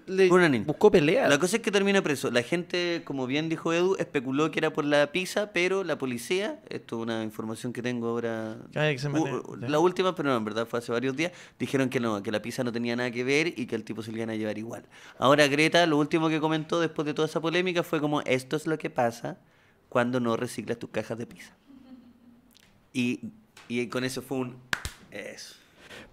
buscó pelea? La cosa es que termina preso. La gente, como bien dijo Edu, especuló que era por la pizza, pero la policía, esto es una información que tengo ahora... Uh, uh, la última, pero no, en verdad fue hace varios días dijeron que no, que la pizza no tenía nada que ver y que el tipo se lo iban a llevar igual. Ahora Greta, lo último que comentó después de toda esa polémica fue como, esto es lo que pasa cuando no reciclas tus cajas de pizza. Y, y con eso fue un... Eso.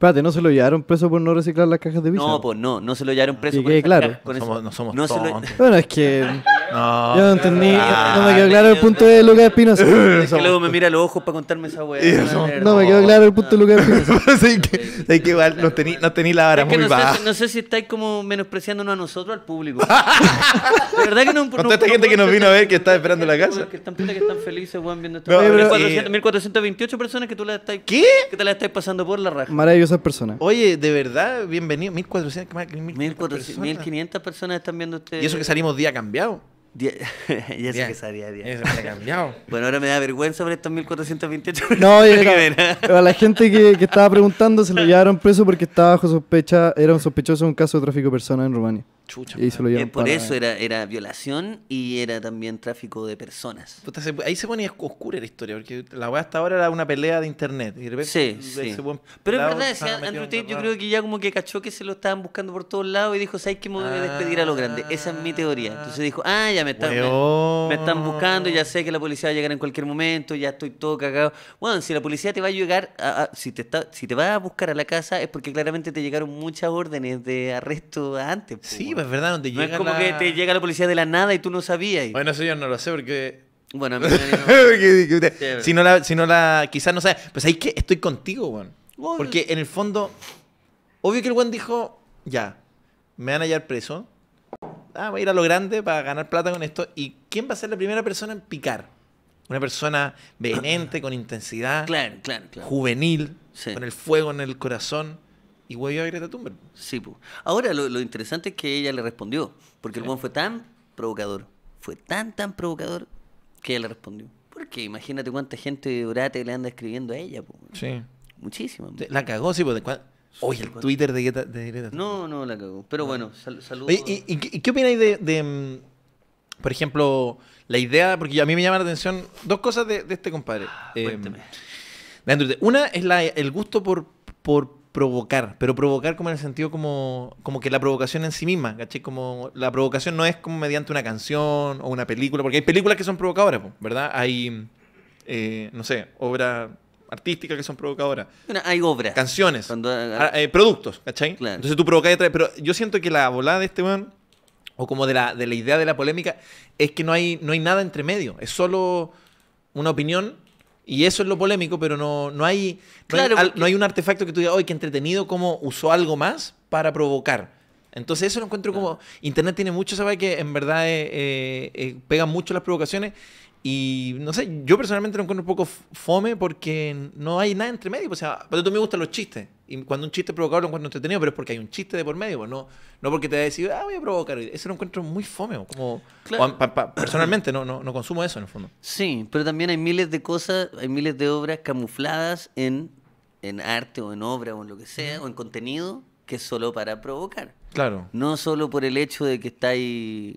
Espérate, ¿no se lo llevaron preso por no reciclar las cajas de pizza? No, pues no, no se lo llevaron preso. por claro. no, somos, no somos Bueno, es que No. yo no entendí, no me ah, quedó claro el punto de Lucas Espinosa. Es que luego me mira a los ojos para contarme esa weá. no, me quedó claro el punto de Lucas Espinosa. Así que, que igual no tení, no tení la vara muy baja. sé, no sé si estáis como menospreciándonos a nosotros, al público. la verdad que no. Con toda esta gente que nos vino a ver, que está esperando en la casa. Que están que están felices, weón, viendo esto. 1428 personas que tú las estás. ¿Qué? Que te la estás pasando por la raja. Maravilloso personas. Oye, de verdad, bienvenido. 1400, 1500 personas. 1500 personas están viendo ustedes. Y eso que salimos día cambiado. ya sé que sabía bueno, ahora me da vergüenza sobre estos 1428. No, que a la gente que, estaba preguntando se lo llevaron preso porque estaba bajo sospecha, era un sospechoso un caso de tráfico de personas en Rumania. Y eh, por eso era, violación y era también tráfico de personas. ahí se pone oscura la historia, porque la web hasta ahora era una pelea de internet. sí, sí. Pero es verdad, decía Andrew Tate yo creo que ya como que cachó que se lo estaban buscando por todos lados y dijo, ¿sabes que me voy a despedir a lo grande? Esa es mi teoría. Entonces dijo, ah, ya me están, buscando, ya sé que la policía va a llegar en cualquier momento, ya estoy todo cagado. Bueno, si la policía te va a llegar, si, te está, si te va a buscar a la casa es porque claramente te llegaron muchas órdenes de arresto antes. sí, es pues, verdad, no es como que te llega la policía de la nada y tú no sabías. Bueno, eso yo no lo sé porque bueno, no. si no la, si no la, quizás no pues, sabes. Pues ahí que estoy contigo, weón. Porque en el fondo, obvio que el weón dijo, ya, me van a hallar preso, ah, voy a ir a lo grande para ganar plata con esto. ¿Y quién va a ser la primera persona en picar? Una persona vehemente, con intensidad, juvenil, con el fuego en el corazón. Y huevo a Greta Thunberg. Sí, pues. Ahora, lo, interesante es que ella le respondió. Porque el buen fue tan provocador. Fue tan, tan provocador que ella le respondió. Porque imagínate cuánta gente orate le anda escribiendo a ella, po. Sí. Muchísima. La cagó, sí, pum Oye, el Twitter de Greta, No, no, la cago. Pero ah. bueno, saludos. ¿Y, qué opináis de, mm, por ejemplo, la idea? Porque a mí me llama la atención dos cosas de, este compadre. Ah, eh, de Una es el gusto por, provocar, pero provocar como en el sentido como, como que la provocación en sí misma, ¿caché? Como la provocación no es como mediante una canción o una película, porque hay películas que son provocadoras, ¿verdad? Hay, eh, no sé, obra artísticas que son provocadoras. hay obras. Canciones. Ah, eh, productos, ¿cachai? Entonces tú provocas Pero yo siento que la volada de este weón, o como de la, de la idea de la polémica, es que no hay, no hay nada entre medio. Es solo una opinión y eso es lo polémico, pero no, no, hay, no, hay, un artefacto que tú digas, oye, qué entretenido, cómo usó algo más para provocar. Entonces eso lo encuentro como... Internet tiene mucho, ¿sabes? Que en verdad eh, eh, pegan mucho las provocaciones y no sé, yo personalmente lo encuentro un poco fome porque no hay nada entre medio. O sea, a mí me gustan los chistes. Y cuando un chiste es provocado lo encuentro entretenido, pero es porque hay un chiste de por medio, pues, no, porque te decidido, ah, voy a provocar. Eso lo encuentro muy fome. Pues, como, personalmente no, no, consumo eso en el fondo. Sí, pero también hay miles de cosas, hay miles de obras camufladas en, en arte o en obra o en lo que sea, o en contenido, que es solo para provocar. Claro. No solo por el hecho de que estáis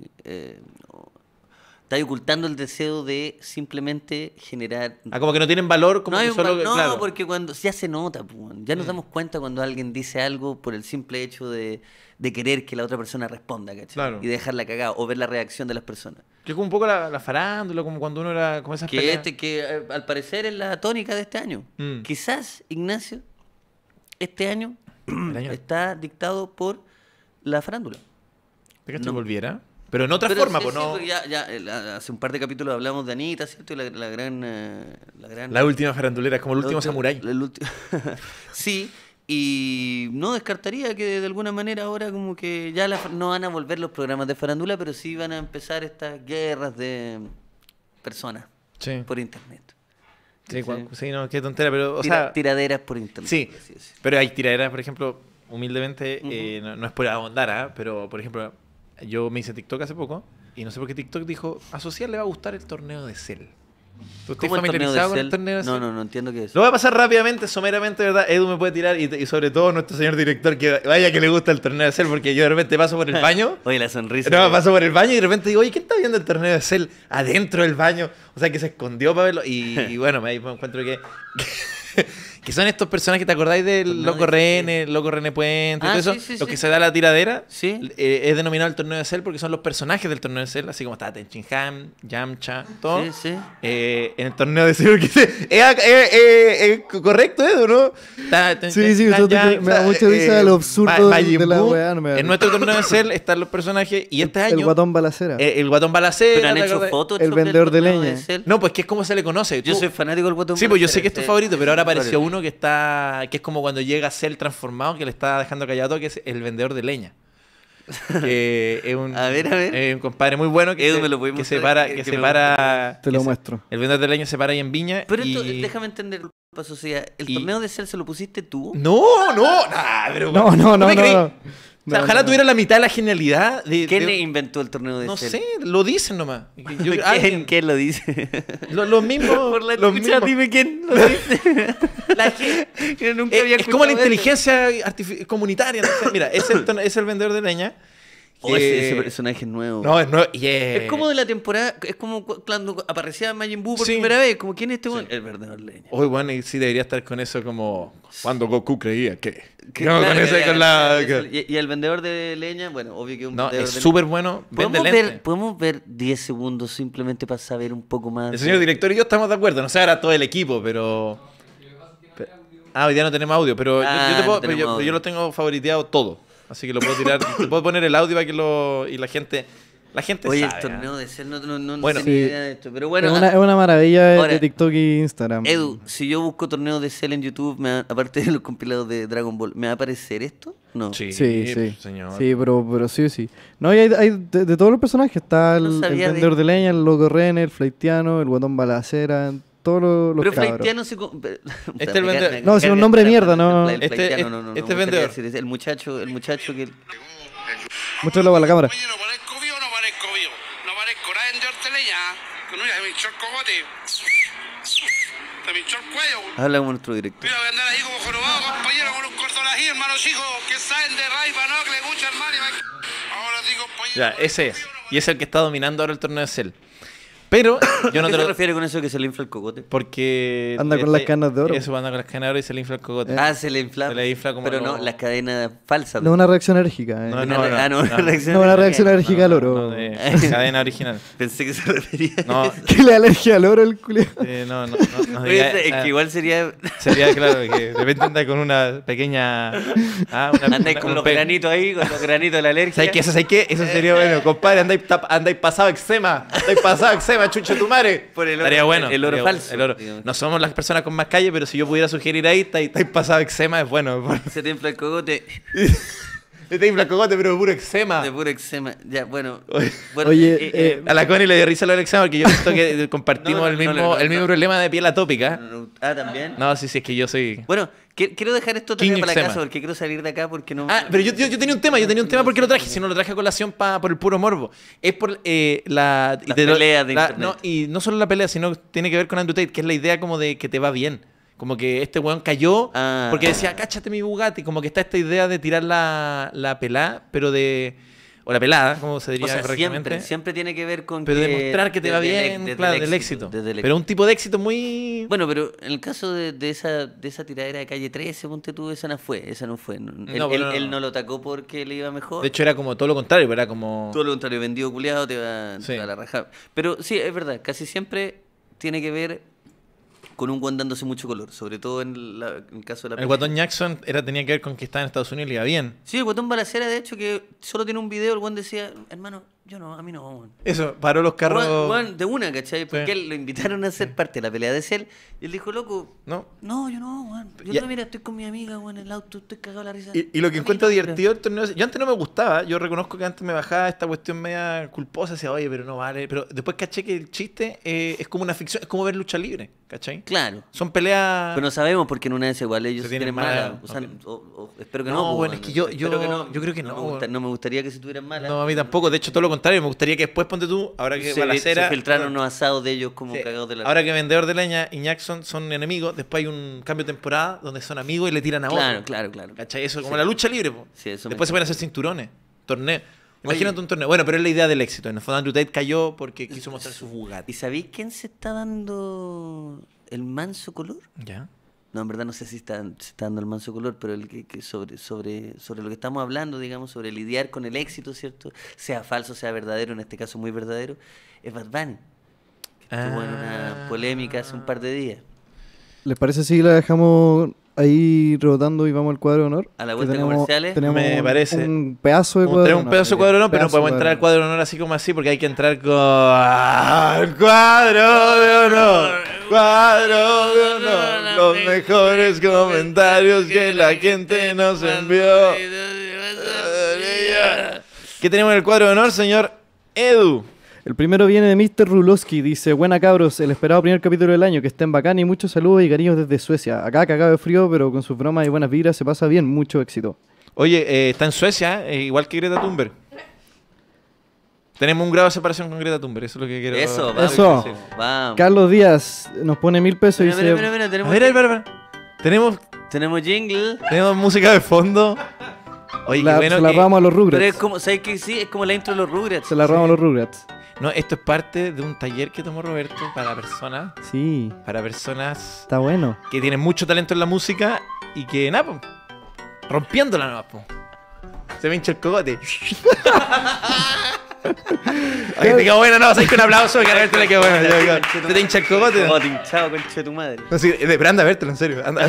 está ocultando el deseo de simplemente generar. Ah, como que no tienen valor, como no No, porque cuando ya se nota, ya nos mm. damos cuenta cuando alguien dice algo por el simple hecho de, querer que la otra persona responda, ¿cachai? Y dejarla cagada o ver la reacción de las personas. Que es como un poco la, farándula, como cuando uno era. Como esas que, Este, que eh, al parecer es la tónica de este año. Mm. Quizás, Ignacio, este año, está dictado por la farándula. ¿De que esto volviera? Pero en otra forma, pues no. hace un par de capítulos hablamos de Anita, ¿cierto? Eh, la, gran, la última farandulera, como el último samurái. sí, y no descartaría que de alguna manera ahora, como que ya no van a volver los programas de farandula, pero sí van a empezar estas guerras de personas por internet. Sí, no, qué tontera, pero. O sea, tiraderas por internet. Sí, pero hay tiraderas, por ejemplo, humildemente, eh, no, es por ahondar, ¿ah? pero por ejemplo yo me hice TikTok hace poco y no sé por qué TikTok dijo, a Social le va a gustar el torneo de Cell. ¿Tú te familiarizado con el torneo de Cell? No, no, no entiendo qué es. Lo va a pasar rápidamente, someramente, ¿verdad? Edu me puede tirar y, sobre todo nuestro señor director que vaya que le gusta el torneo de Cell porque yo de repente paso por el baño. oye, la sonrisa. No, eh. paso por el baño y de repente digo, oye, ¿quién está viendo el torneo de Cell adentro del baño? O sea, que se escondió para verlo y, bueno, ahí me encuentro que... Que son estos personajes que te acordáis del Loco René, Loco René Puente, ah, todo eso. lo que se da la tiradera eh, es denominado el torneo de Cell porque son los personajes del torneo de Cell, así como está Tenchin Han Yamcha, todo. Eh, en el torneo de Cell, que correcto, eso ¿no? sí, sí, me da mucha risa eh, lo absurdo de, la weá. No en nuestro torneo de Cell están los personajes y este año. El guatón balacera. Eh, el guatón balacera. Pero han hecho fotos. El vendedor de leña. No, pues que es como se le conoce. Yo soy fanático del guatón Sí, pues yo sé que es tu este. favorito, pero ahora apareció uno que está. que es como cuando llega a ser transformado, que le está dejando callado que es el vendedor de leña. que es un, a un compadre muy bueno que, se, para. te lo muestro. El vendedor de leña se para ahí en Viña. Pero esto, déjame entender. o ¿el torneo de Cell se lo pusiste tú? No, no, no, no, no, no, no ojalá tuviera la mitad de la genialidad de... ¿Quién inventó el torneo de No sé, lo dicen nomás. ¿Quién, lo dice? Lo, mismo... Por la lo mismo. dime quién lo dice. la Nunca eh, había es como la inteligencia comunitaria. Mira, es el vendedor de leña ese, personaje es nuevo. No, es nuevo. Es como de la temporada. Es como cuando aparecía Majin Buu por primera vez. Como, ¿quién es este weón? El leña. Hoy, bueno, y sí debería estar con eso como. Cuando Goku creía que. y, el vendedor de leña, bueno, obvio que un No, es súper bueno. ¿Podemos ver, 10 segundos simplemente para saber un poco más. El señor director y yo estamos de acuerdo. No sé, ahora todo el equipo, pero. Ah, hoy día no tenemos audio, pero, yo, yo ah, lo tengo favoriteado todo. Así que lo puedo tirar. te puedo poner el audio para que lo. Y la gente. La gente Oye, sabe, el torneo ¿eh? de Cell, no, no, bueno, idea de esto. Pero bueno. Es una, maravilla de TikTok y Instagram. Edu, si yo busco torneo de Cell en YouTube, aparte de los compilados de Dragon Ball, ¿me va a aparecer esto? No. Sí, sí. Pues, señor. sí pero, pero sí, sí. No, y hay, de, todos los personajes. Está el, vendedor de... leña, el loco Renner, el flaitiano, el guatón balacera todos los, los Pero Flaitiano se... Este es vendedor. No, es un nombre de mierda, ¿no? Este, este, no, no, este es el muchacho, el muchacho que... Muéstralo a la cámara. Oye, no parezco vivo, no parezco vivo. No parezco nada en Yortelella. Con un me hinchó el cogote. Te me hinchó el cuello. Habla con nuestro director. Mira, voy a andar ahí como jorobado, compañero, con un cortolají, hermanos hijos, que salen de Ray Banok, le gusta hermano. Ahora sí, compañero. Ya, ese es. Y es el que está dominando ahora el torneo de Cell. Pero yo no qué te se con eso que se le infla el cogote? Porque... Anda con las canas de oro. Eso, anda con las canas de oro y se le infla el cogote. Ah, se le infla. Se le infla como... Pero no, las cadenas falsas. No, una reacción alérgica. Eh. No, No, no, no, ah, no, una reacción, no, una reacción alérgica al oro. cadena original. Pensé que se refería no. ¿Qué le alergia al oro el culo? no, no, no. es que igual sería... Sería, claro, que de repente anda con una pequeña... Ah, una, andáis con los granitos ahí, con los granitos de la alergia. ¿Sabes qué? Eso, ¿sabes qué? Eso sería bueno. Compadre, andáis pasado eczema. Andáis pasado eczema Chucha tu madre. Por el oro, bueno. El oro falso. No somos las personas con más calle, pero si yo pudiera sugerir ahí, estáis pasado eczema, es bueno. Se tiembla el cogote. Estáis blancogote, pero de puro eczema. De puro eczema. Ya, bueno. Oye, eh, eh, eh, a la Connie le dio risa lo del eczema porque yo visto que compartimos el mismo, el mismo problema de piel atópica. Ah, también. No, sí, sí, es que yo soy. Bueno, quiero dejar esto también para la casa porque quiero salir de acá porque no. Ah, pero yo, yo, tenía un tema, yo tenía un tema porque lo traje, si no lo traje a colación pa, por el puro morbo. Es por eh, la. la pelea de internet. y no solo la pelea, sino tiene que ver con Andutate, que es la idea como de que te va bien. Como que este weón cayó ah. porque decía, cáchate mi Bugatti. Como que está esta idea de tirar la, la pelada, pero de o la pelada, como se diría correctamente. Siempre, tiene que ver con pero demostrar que te va bien, claro, del éxito. Pero un tipo de éxito muy... Bueno, pero en el caso de, esa, de esa tiradera de calle 13, ponte tú, esa no fue, esa no fue. él, no, lo atacó porque le iba mejor. De hecho, era como todo lo contrario, era como... Todo lo contrario, vendido culiado te va, a la rajada. Pero sí, es verdad, casi siempre tiene que ver con un guan dándose mucho color, sobre todo en, el caso de la... El guatón Jackson era, tenía que ver con que estaba en Estados Unidos y le iba bien. Sí, el guatón Balacera, de hecho, que solo tiene un video, el guan decía, hermano, yo no, a mí no. Eso, paró los carros. de una, ¿cachai? Porque él lo invitaron a ser parte de la pelea de Cell. Y él dijo, loco, no, no yo no, Juan. Yo no, mira, estoy con mi amiga, Juan, en el auto, estoy cagado la risa. Y, lo que encuentro divertido del torneo, yo antes no me gustaba, yo reconozco que antes me bajaba esta cuestión media culposa, decía, oye, pero no vale. Pero después caché que el chiste eh, es como una ficción, es como ver lucha libre, ¿cachai? Claro. Son peleas. Pero no sabemos porque en una de esas igual ellos se tienen, mala. O sea, espero que no. No, bueno, es que yo, yo, creo que no. no. me, gustaría que se tuvieran malas. No, a mí tampoco. De hecho, todo lo contrario, me gustaría que después, ponte tú, ahora que se, Balacera... Se filtraron unos asados de ellos como cagados de la... Ahora que Vendedor de Leña y Jackson son enemigos, después hay un cambio de temporada donde son amigos y le tiran a claro, otro. Claro, claro, claro. Eso como la lucha libre. Sí, eso después se pueden hacer cinturones, torneo Imagínate un torneo. Bueno, pero es la idea del éxito. En el fondo Andrew Tate cayó porque quiso mostrar su jugada ¿Y sabéis quién se está dando el manso color? Ya no, en verdad no sé si está, dando el manso color, pero el, que, sobre, sobre, sobre lo que estamos hablando, digamos, sobre lidiar con el éxito, ¿cierto? Sea falso, sea verdadero, en este caso muy verdadero, es Bad Que una ah. polémica hace un par de días. ¿Les parece si la dejamos ahí rotando y vamos al cuadro de honor? A la vuelta comerciales. Tenemos Un pedazo de cuadro. Tenemos un pedazo de cuadro de honor, pero no podemos entrar al cuadro de honor así como así, porque hay que entrar con. el ¡Cuadro de honor! cuadro de honor, los mejores comentarios que la gente nos envió. ¿Qué tenemos en el cuadro de honor, señor Edu? El primero viene de Mr. Ruloski, dice, buena cabros, el esperado primer capítulo del año, que estén bacán y muchos saludos y cariños desde Suecia. Acá cagado de frío, pero con sus bromas y buenas vibras se pasa bien, mucho éxito. Oye, está en Suecia, igual que Greta Thunberg. Tenemos un grado de separación con Greta Thunberg, eso es lo que quiero Eso, Eso. Vamos. Carlos Díaz nos pone mil pesos y dice. Mira, mira, tenemos. Tenemos. Tenemos jingle. Tenemos música de fondo. Oye, la, bueno se la robamos a los Rugrats. Pero es como, ¿sabes qué? Sí, es como la intro de los Rugrats. Se la robamos a los Rugrats. No, esto es parte de un taller que tomó Roberto para personas. Sí. Para personas. Está bueno. Que tienen mucho talento en la música y que, nada, rompiéndola nada. Se me hincha el cogote. Ahí te quedó bueno, no, sabes que un aplauso que a le quedó bueno. Te hincha el cogote. Te hinchado, concha de tu madre. No, sí, eh, de, pero anda a vértelo, en serio. Anda,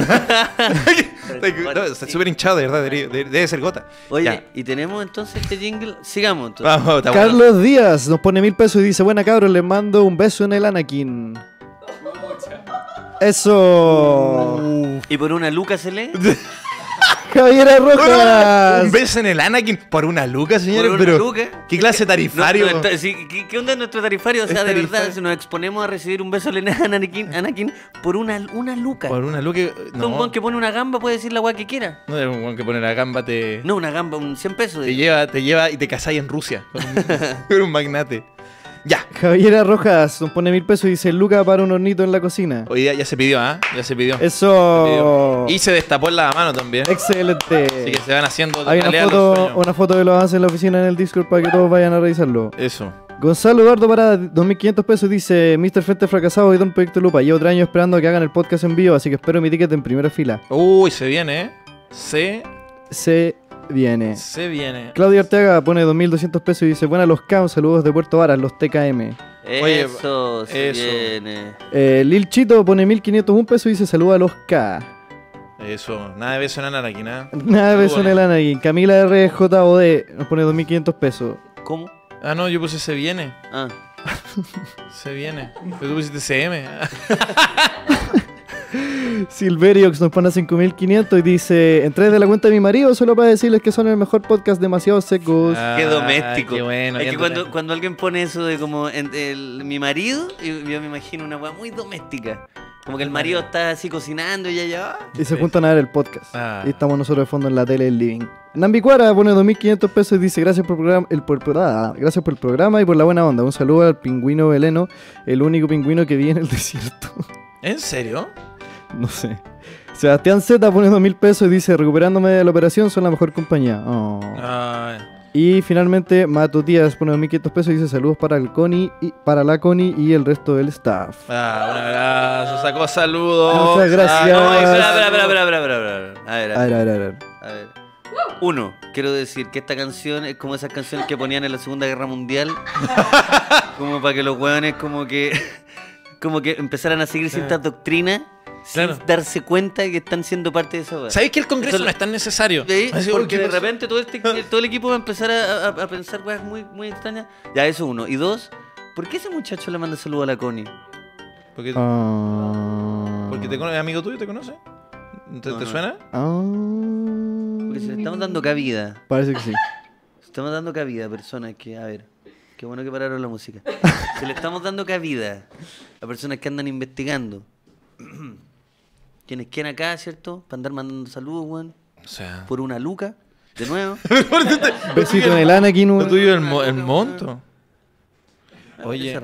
está súper hinchado, de verdad, debe, ser gota. Oye, y tenemos entonces este jingle. Sigamos tú. Carlos Díaz nos pone mil pesos y dice, buena cabros, le mando un beso en el Anakin. Eso. ¿Y por una Luca se lee? ¡Ah! Un beso en el Anakin por una luca, señores. Por una pero ¿Qué clase tarifario? ¿qué, onda es nuestro tarifario? O sea, este de verdad, si nos exponemos a recibir un beso en el Anakin, Anakin por una, una luca. Por una luca. No. Un buen que pone una gamba puede decir la guay que quiera. No, un buen que pone una gamba te. No, una gamba, un 100 pesos. Te lleva, te lleva y te casáis en Rusia. Con un magnate. Ya. Javiera Rojas nos pone mil pesos y dice Luca para un hornito en la cocina. Hoy día ya se pidió, ¿ah? Ya se pidió. Eso. Y se destapó en la mano también. Excelente. Así que se van haciendo. Hay una foto, una foto de los avances en la oficina en el Discord para que todos vayan a revisarlo. Eso. Gonzalo Eduardo para 2.500 pesos dice, Mr. Frente Fracasado y Don Proyecto Lupa. Llevo otro año esperando que hagan el podcast en vivo, así que espero mi ticket en primera fila. Uy, se viene, ¿eh? Se... Se viene. Se viene. Claudia Ortega pone 2.200 pesos y dice, buenas los un saludos de Puerto Varas, los TKM. Eso, se viene. Eh, Lil Chito pone 1.501 pesos y dice, saluda a los K. Eso, nada de beso en el Anakin, ¿ah? Nada de beso en el Anakin. Camila RJOD nos pone 2.500 pesos. ¿Cómo? Ah, no, yo puse se viene. Ah. se viene. Pero pues tú pusiste CM. Silveriox nos pone a 5500 y dice: Entré de la cuenta de mi marido solo para decirles que son el mejor podcast demasiado secos. Ah, qué doméstico. Qué bueno, es que cuando, alguien pone eso de como mi marido, yo me imagino una weá muy doméstica. Como que el marido está así cocinando y allá. Ah. Y se juntan a ver el podcast. Ah. Y estamos nosotros de fondo en la tele del living. Cuara pone 2.500 pesos y dice gracias por, el, por, gracias por el programa y por la buena onda. Un saludo al pingüino veleno, el único pingüino que vi en el desierto. ¿En serio? No sé. Sebastián Z poniendo mil pesos y dice, recuperándome de la operación, son la mejor compañía. Oh. Ah. Y finalmente, Mato Díaz pone quinientos pesos y dice saludos para el coni y, para la Connie y el resto del staff. Ah, un abrazo, sacó saludos. Ah, muchas gracias. a ver, a ver, a ver. A ver. A ver. Uno, quiero decir que esta canción es como esas canciones que ponían en la Segunda Guerra Mundial. como para que los hueones como que como que empezaran a seguir ciertas ah. doctrinas darse cuenta de que están siendo parte de esa hueá ¿Sabéis que el Congreso no es tan necesario? Porque de repente todo, este, todo el equipo va a empezar a, pensar cosas muy, muy extrañas. Ya, eso uno. Y dos, ¿por qué ese muchacho le manda saludo a la Connie? Porque, ah. es amigo tuyo, ¿te conoce? ¿Te, suena? Ah. Porque se le estamos dando cabida. Parece que sí. estamos dando cabida a personas que, a ver, qué bueno que pararon la música. se le estamos dando cabida a personas que andan investigando. quienes quedan acá, ¿cierto? Para andar mandando saludos, weón. O sea. Por una luca. De nuevo. Besito en el aquí, aquí, no. tuyo el, el monto. Oye.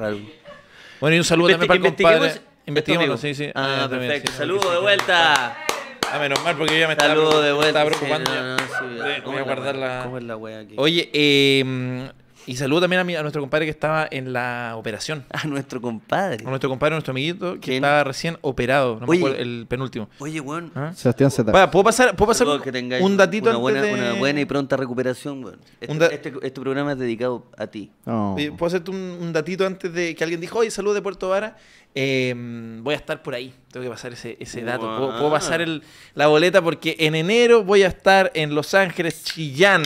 Bueno, y un saludo también para el compadre. Investiguemos, sí, sí. Ah, ah perfecto. Saludos de vuelta. Ah, menos mal, porque ya me Saludo estaba, de vuelta, estaba preocupando. voy a guardar La wea aquí? Oye, eh, y saludo también a, nuestro compadre que estaba en la operación. A nuestro compadre. A nuestro compadre, a nuestro amiguito, que estaba recién operado. No me acuerdo, el penúltimo. Oye, weón. ¿Ah? Sebastián Zeta. ¿Puedo pasar, un datito una buena, antes una buena y pronta recuperación, weón. Este, este, este programa es dedicado a ti. ¿Puedo hacerte un, datito antes de que alguien dijo, oye, salud de Puerto Vara? Em, voy a estar por ahí. Tengo que pasar ese, dato. Puedo, pasar la boleta porque en enero voy a estar en Los Ángeles, Chillán.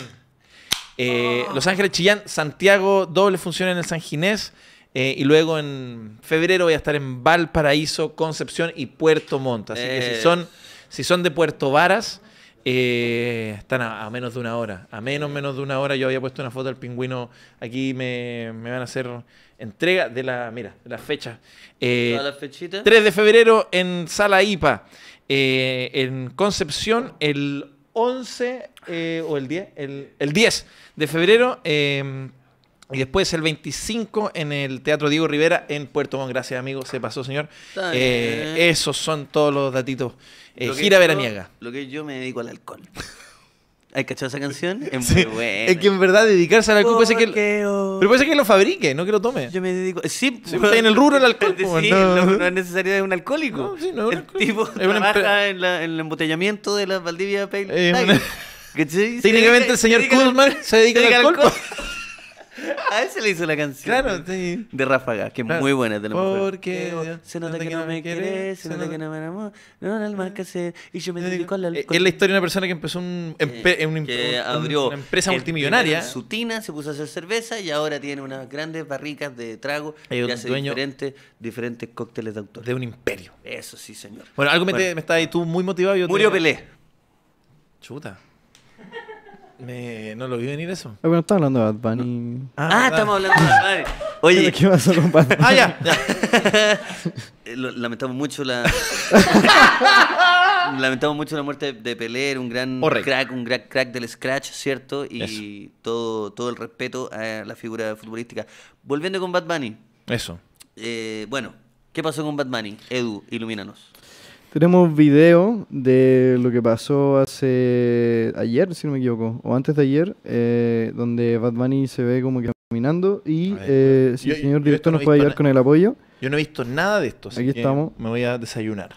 Eh, oh. Los Ángeles Chillán, Santiago, doble función en el San Ginés. Eh, y luego en febrero voy a estar en Valparaíso, Concepción y Puerto Montt. Así que si eh. son, si son de Puerto Varas, están a, menos de una hora. A menos, menos de una hora. Yo había puesto una foto del pingüino. Aquí me, me van a hacer entrega de la, mira, la fecha. 3 de febrero en Sala IPA. en Concepción, el 11 eh, o el 10, el, 10 de febrero. Em, y después el 25 en el Teatro Diego Rivera en Puerto Montt. Gracias, amigo. Se pasó, señor. Eh, esos son todos los datitos. Eh, gira veraniega. Lo que yo me dedico al alcohol. ¿Hay cachado esa canción? Es muy Es que en verdad dedicarse al alcohol puede oh. Pero puede ser que lo fabrique, no que lo tome. Yo me dedico. Eh, sí, pues, en el rubro el alcohol. Pues, sí, no. es necesario, de un alcohólico. no El tipo trabaja una... en, la, en, el embotellamiento de la Valdivia Pale. Técnicamente el señor Kuhlman se dedica, al alcohol. Pues. A ese le hizo la canción. Claro, De Ráfaga, que es muy buena. De la Porque se nota que, no me querés, se nota que no me enamoró, no no, alma que se. y yo me dedico la eh, Es la historia de una persona que empezó un, eh, un, que abrió una empresa multimillonaria. Su tina, se puso a hacer cerveza y ahora tiene unas grandes barricas de trago Hay y hace diferentes, diferentes cócteles de autor. De un imperio. Eso sí, señor. Bueno, algo Me, está ahí tú muy motivado. Yo Murió Pelé. Chuta no lo vi venir eso. Ah, bueno ah, ah, estamos hablando de Bad Bunny. Ah, estamos hablando de Bad Oye. ¿Qué pasó con Bad Ah, ya. Eh, lamentamos mucho la. lamentamos mucho la muerte de, peler un gran oh, crack, un gran crack del scratch, ¿cierto? Y todo, todo el respeto a la figura futbolística. Volviendo con batman Bunny. Eso. Eh, bueno, ¿qué pasó con batman Bunny? Edu, ilumínanos. Tenemos video de lo que pasó hace ayer, si no me equivoco, o antes de ayer, eh, donde Bad Bunny se ve como que caminando y eh, si el señor director nos puede ayudar con el apoyo. Yo no he visto nada de esto. Así Aquí estamos. Me voy a desayunar.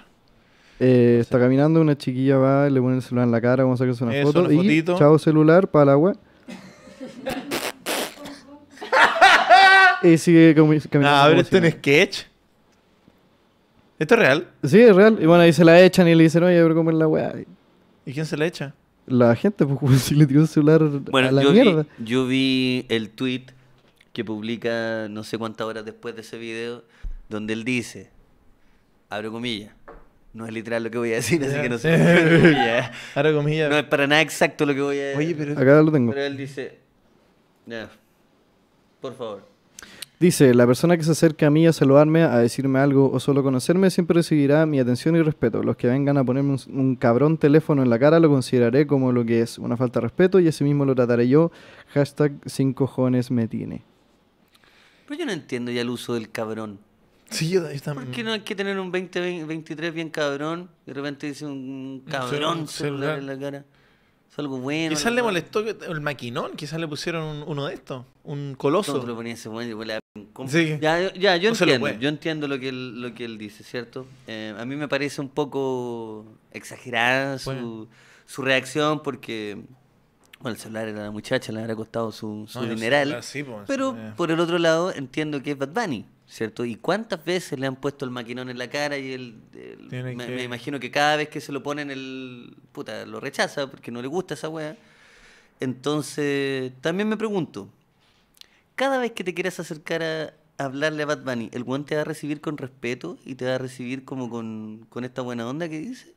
Eh, está caminando, una chiquilla va, le pone el celular en la cara, vamos a sacarse una foto. y chao celular, para el agua. y sigue caminando. a ver, esto en sketch. ¿Esto es real? Sí, es real. Y bueno, ahí se la echan y le dicen, oye, pero comer la weá. ¿Y quién se la echa? La gente, pues, si le tiró un celular a la yo mierda. Vi, yo vi el tweet que publica no sé cuántas horas después de ese video, donde él dice, abro comillas, no es literal lo que voy a decir, así que no sé. Abro comillas. No es para nada exacto lo que voy a decir. Oye, pero... Acá lo tengo. Pero él dice, ya, por favor. Dice, la persona que se acerca a mí a saludarme, a decirme algo o solo conocerme, siempre recibirá mi atención y respeto. Los que vengan a ponerme un, cabrón teléfono en la cara lo consideraré como lo que es, una falta de respeto y así mismo lo trataré yo. Hashtag sin cojones me tiene. Pero yo no entiendo ya el uso del cabrón. Sí, yo, también. ¿Por qué no hay que tener un 2023 bien cabrón de repente dice un cabrón celular en la cara? algo bueno. Quizás le molestó el maquinón, quizás le pusieron uno de estos, un coloso. yo, entiendo, lo que él, lo que él dice, ¿cierto? Eh, a mí me parece un poco exagerada su, su reacción porque... Bueno, el celular era la muchacha, le habrá costado su, su dineral. Ah, pues, pero eh. por el otro lado entiendo que es Bad Bunny. ¿cierto? ¿Y cuántas veces le han puesto el maquinón en la cara y el, me, imagino que cada vez que se lo ponen el puta lo rechaza porque no le gusta esa weá. Entonces, también me pregunto, cada vez que te quieras acercar a hablarle a Bad Bunny, ¿el weón te va a recibir con respeto y te va a recibir como con, con esta buena onda que dice?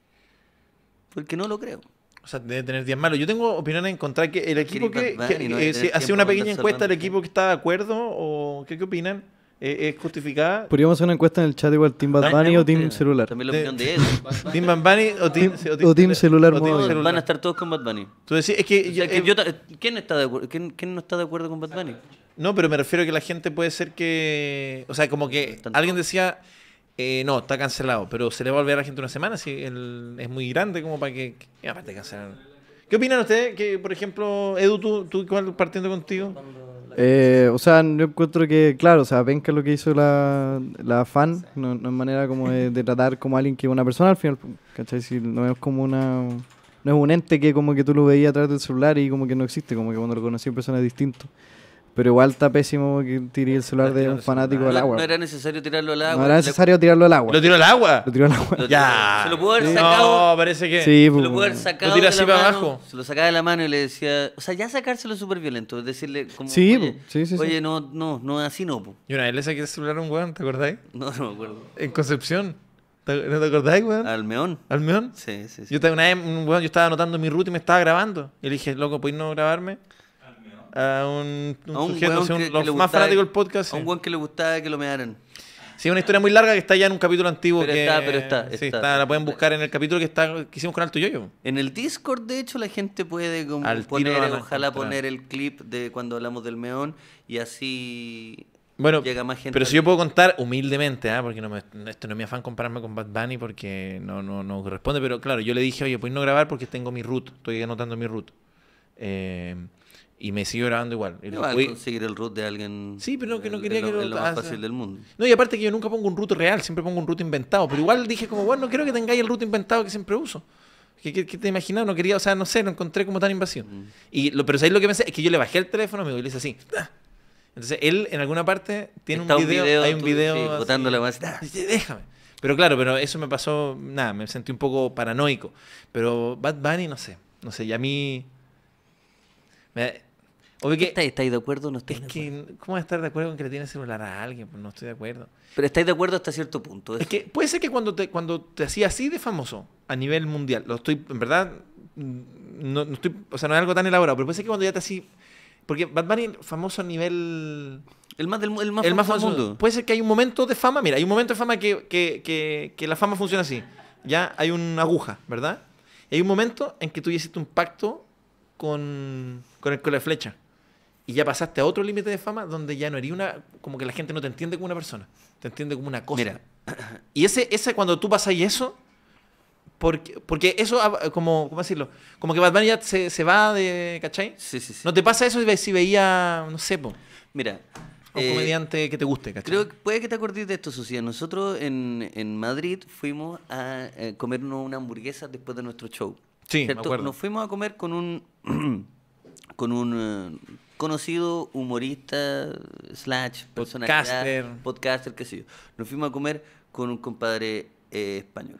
Porque no lo creo. O sea, debe tener días malos. Yo tengo opinión en contra que el equipo que, eh, hace una pequeña encuesta, ¿el equipo que está de acuerdo o qué, qué opinan? Eh, es justificada. Podríamos hacer una encuesta en el chat igual Team Bad Bunny o Team Celular. También la opinión de él. Team Bad Bunny o Team, o Celular. Van a estar todos con Bad Bunny. Tú decís, es que... Eh, ¿quién, está ¿Quién no está de acuerdo con Bad Bunny? No, pero me refiero a que la gente puede ser que... O sea, como que alguien decía... Eh, no, está cancelado, pero se le va a olvidar a la gente una semana si el, es muy grande como para que... aparte aparte cancelar. ¿Qué opinan ustedes? Que, por ejemplo, Edu, tú, tú partiendo contigo. Eh, o sea, yo encuentro que, claro, o sea, lo que hizo la, la fan, no, es manera como de, tratar como a alguien que es una persona al final, pues, ¿cachai? Si no es como una... No es un ente que como que tú lo veías a través del celular y como que no existe, como que cuando lo conocí en persona es pero igual está pésimo que tiré el celular de un fanático al agua. No era necesario tirarlo al agua. No era necesario tirarlo al agua. ¿Lo tiró al agua? Lo tiró al agua. Ya. Se lo pudo haber sacado. No, parece que. se lo pues, pudo haber sacado. Lo tira así para abajo. Se lo sacaba de la mano y le decía. O sea, ya sacárselo súper violento. Decirle como. Sí, pues, sí, sí, Oye, no, no, no, así no. Pues". Y una vez le saqué el celular a un weón, ¿te acordáis? No, no me acuerdo. En Concepción. ¿No te acordáis, weón? ¿Al meón? Sí, sí, sí. Yo, una vez, un weón, yo estaba anotando mi ruta y me estaba grabando. Y le dije, loco, ¿puedes no grabarme? a un, un, sujeto, los más del podcast. A un guan que le gustaba que lo mearan. Sí, una historia muy larga que está ya en un capítulo antiguo. Pero que, está, pero está, está, La pueden buscar en el capítulo que, está, que hicimos con Alto Yoyo. En el Discord, de hecho, la gente puede como poner, ojalá poner el clip de cuando hablamos del meón y así bueno, llega más gente. Pero si yo puedo contar humildemente, ah, porque no me, esto no es mi afán compararme con Bad Bunny porque no, no, no corresponde, pero claro, yo le dije, oye, pues no grabar porque tengo mi root, estoy anotando mi root. Eh, y me siguió grabando igual. Y conseguir el root de alguien. Sí, pero que no quería que lo, lo más fácil del mundo. No, y aparte que yo nunca pongo un root real, siempre pongo un root inventado. Pero igual dije como, bueno, no quiero que tengáis el root inventado que siempre uso. ¿Qué, te imaginas? No quería, o sea, no sé, lo encontré como tan invasivo. Mm. Y lo, pero ¿sabéis lo que pensé? Es que yo le bajé el teléfono, amigo, y le hice así. Entonces él en alguna parte tiene un, video, hay un video. Sí, botándole Déjame. Pero claro, pero eso me pasó, nada, me sentí un poco paranoico. Pero Bad Bunny, no sé, no sé, y a mí me, ¿Estáis, de acuerdo no estáis de acuerdo? Es que, ¿cómo estar de acuerdo con que le tiene celular a alguien? Pues no estoy de acuerdo. Pero estáis de acuerdo hasta cierto punto. Es, que puede ser que cuando te, cuando te hacía así de famoso a nivel mundial, lo estoy, en verdad, no, estoy, o sea, no es algo tan elaborado, pero puede ser que cuando ya te así. Porque Bad Bunny, famoso a nivel. El más, más, famoso del mundo. Puede ser que hay un momento de fama, mira, hay un momento de fama que, que, que, que la fama funciona así. Ya hay una aguja, ¿verdad? Y hay un momento en que tú hiciste un pacto con, con el flecha. Y ya pasaste a otro límite de fama donde ya no eres una. Como que la gente no te entiende como una persona. Te entiende como una cosa. Mira. Y ese, ese cuando tú pasas y eso. Porque, porque eso, como, ¿cómo decirlo? Como que Batman ya se, se va de. ¿Cachai? Sí, sí, sí. ¿No te pasa eso si veía. No sé, Mira. un eh, comediante que te guste, ¿cachai? Creo que puede que te acordes de esto, Sucia. Nosotros en, en Madrid fuimos a eh, comernos una hamburguesa después de nuestro show. Sí, Nos fuimos a comer con un con un eh, conocido humorista slash personalidad, podcaster, podcaster qué sé yo. Nos fuimos a comer con un compadre eh, español.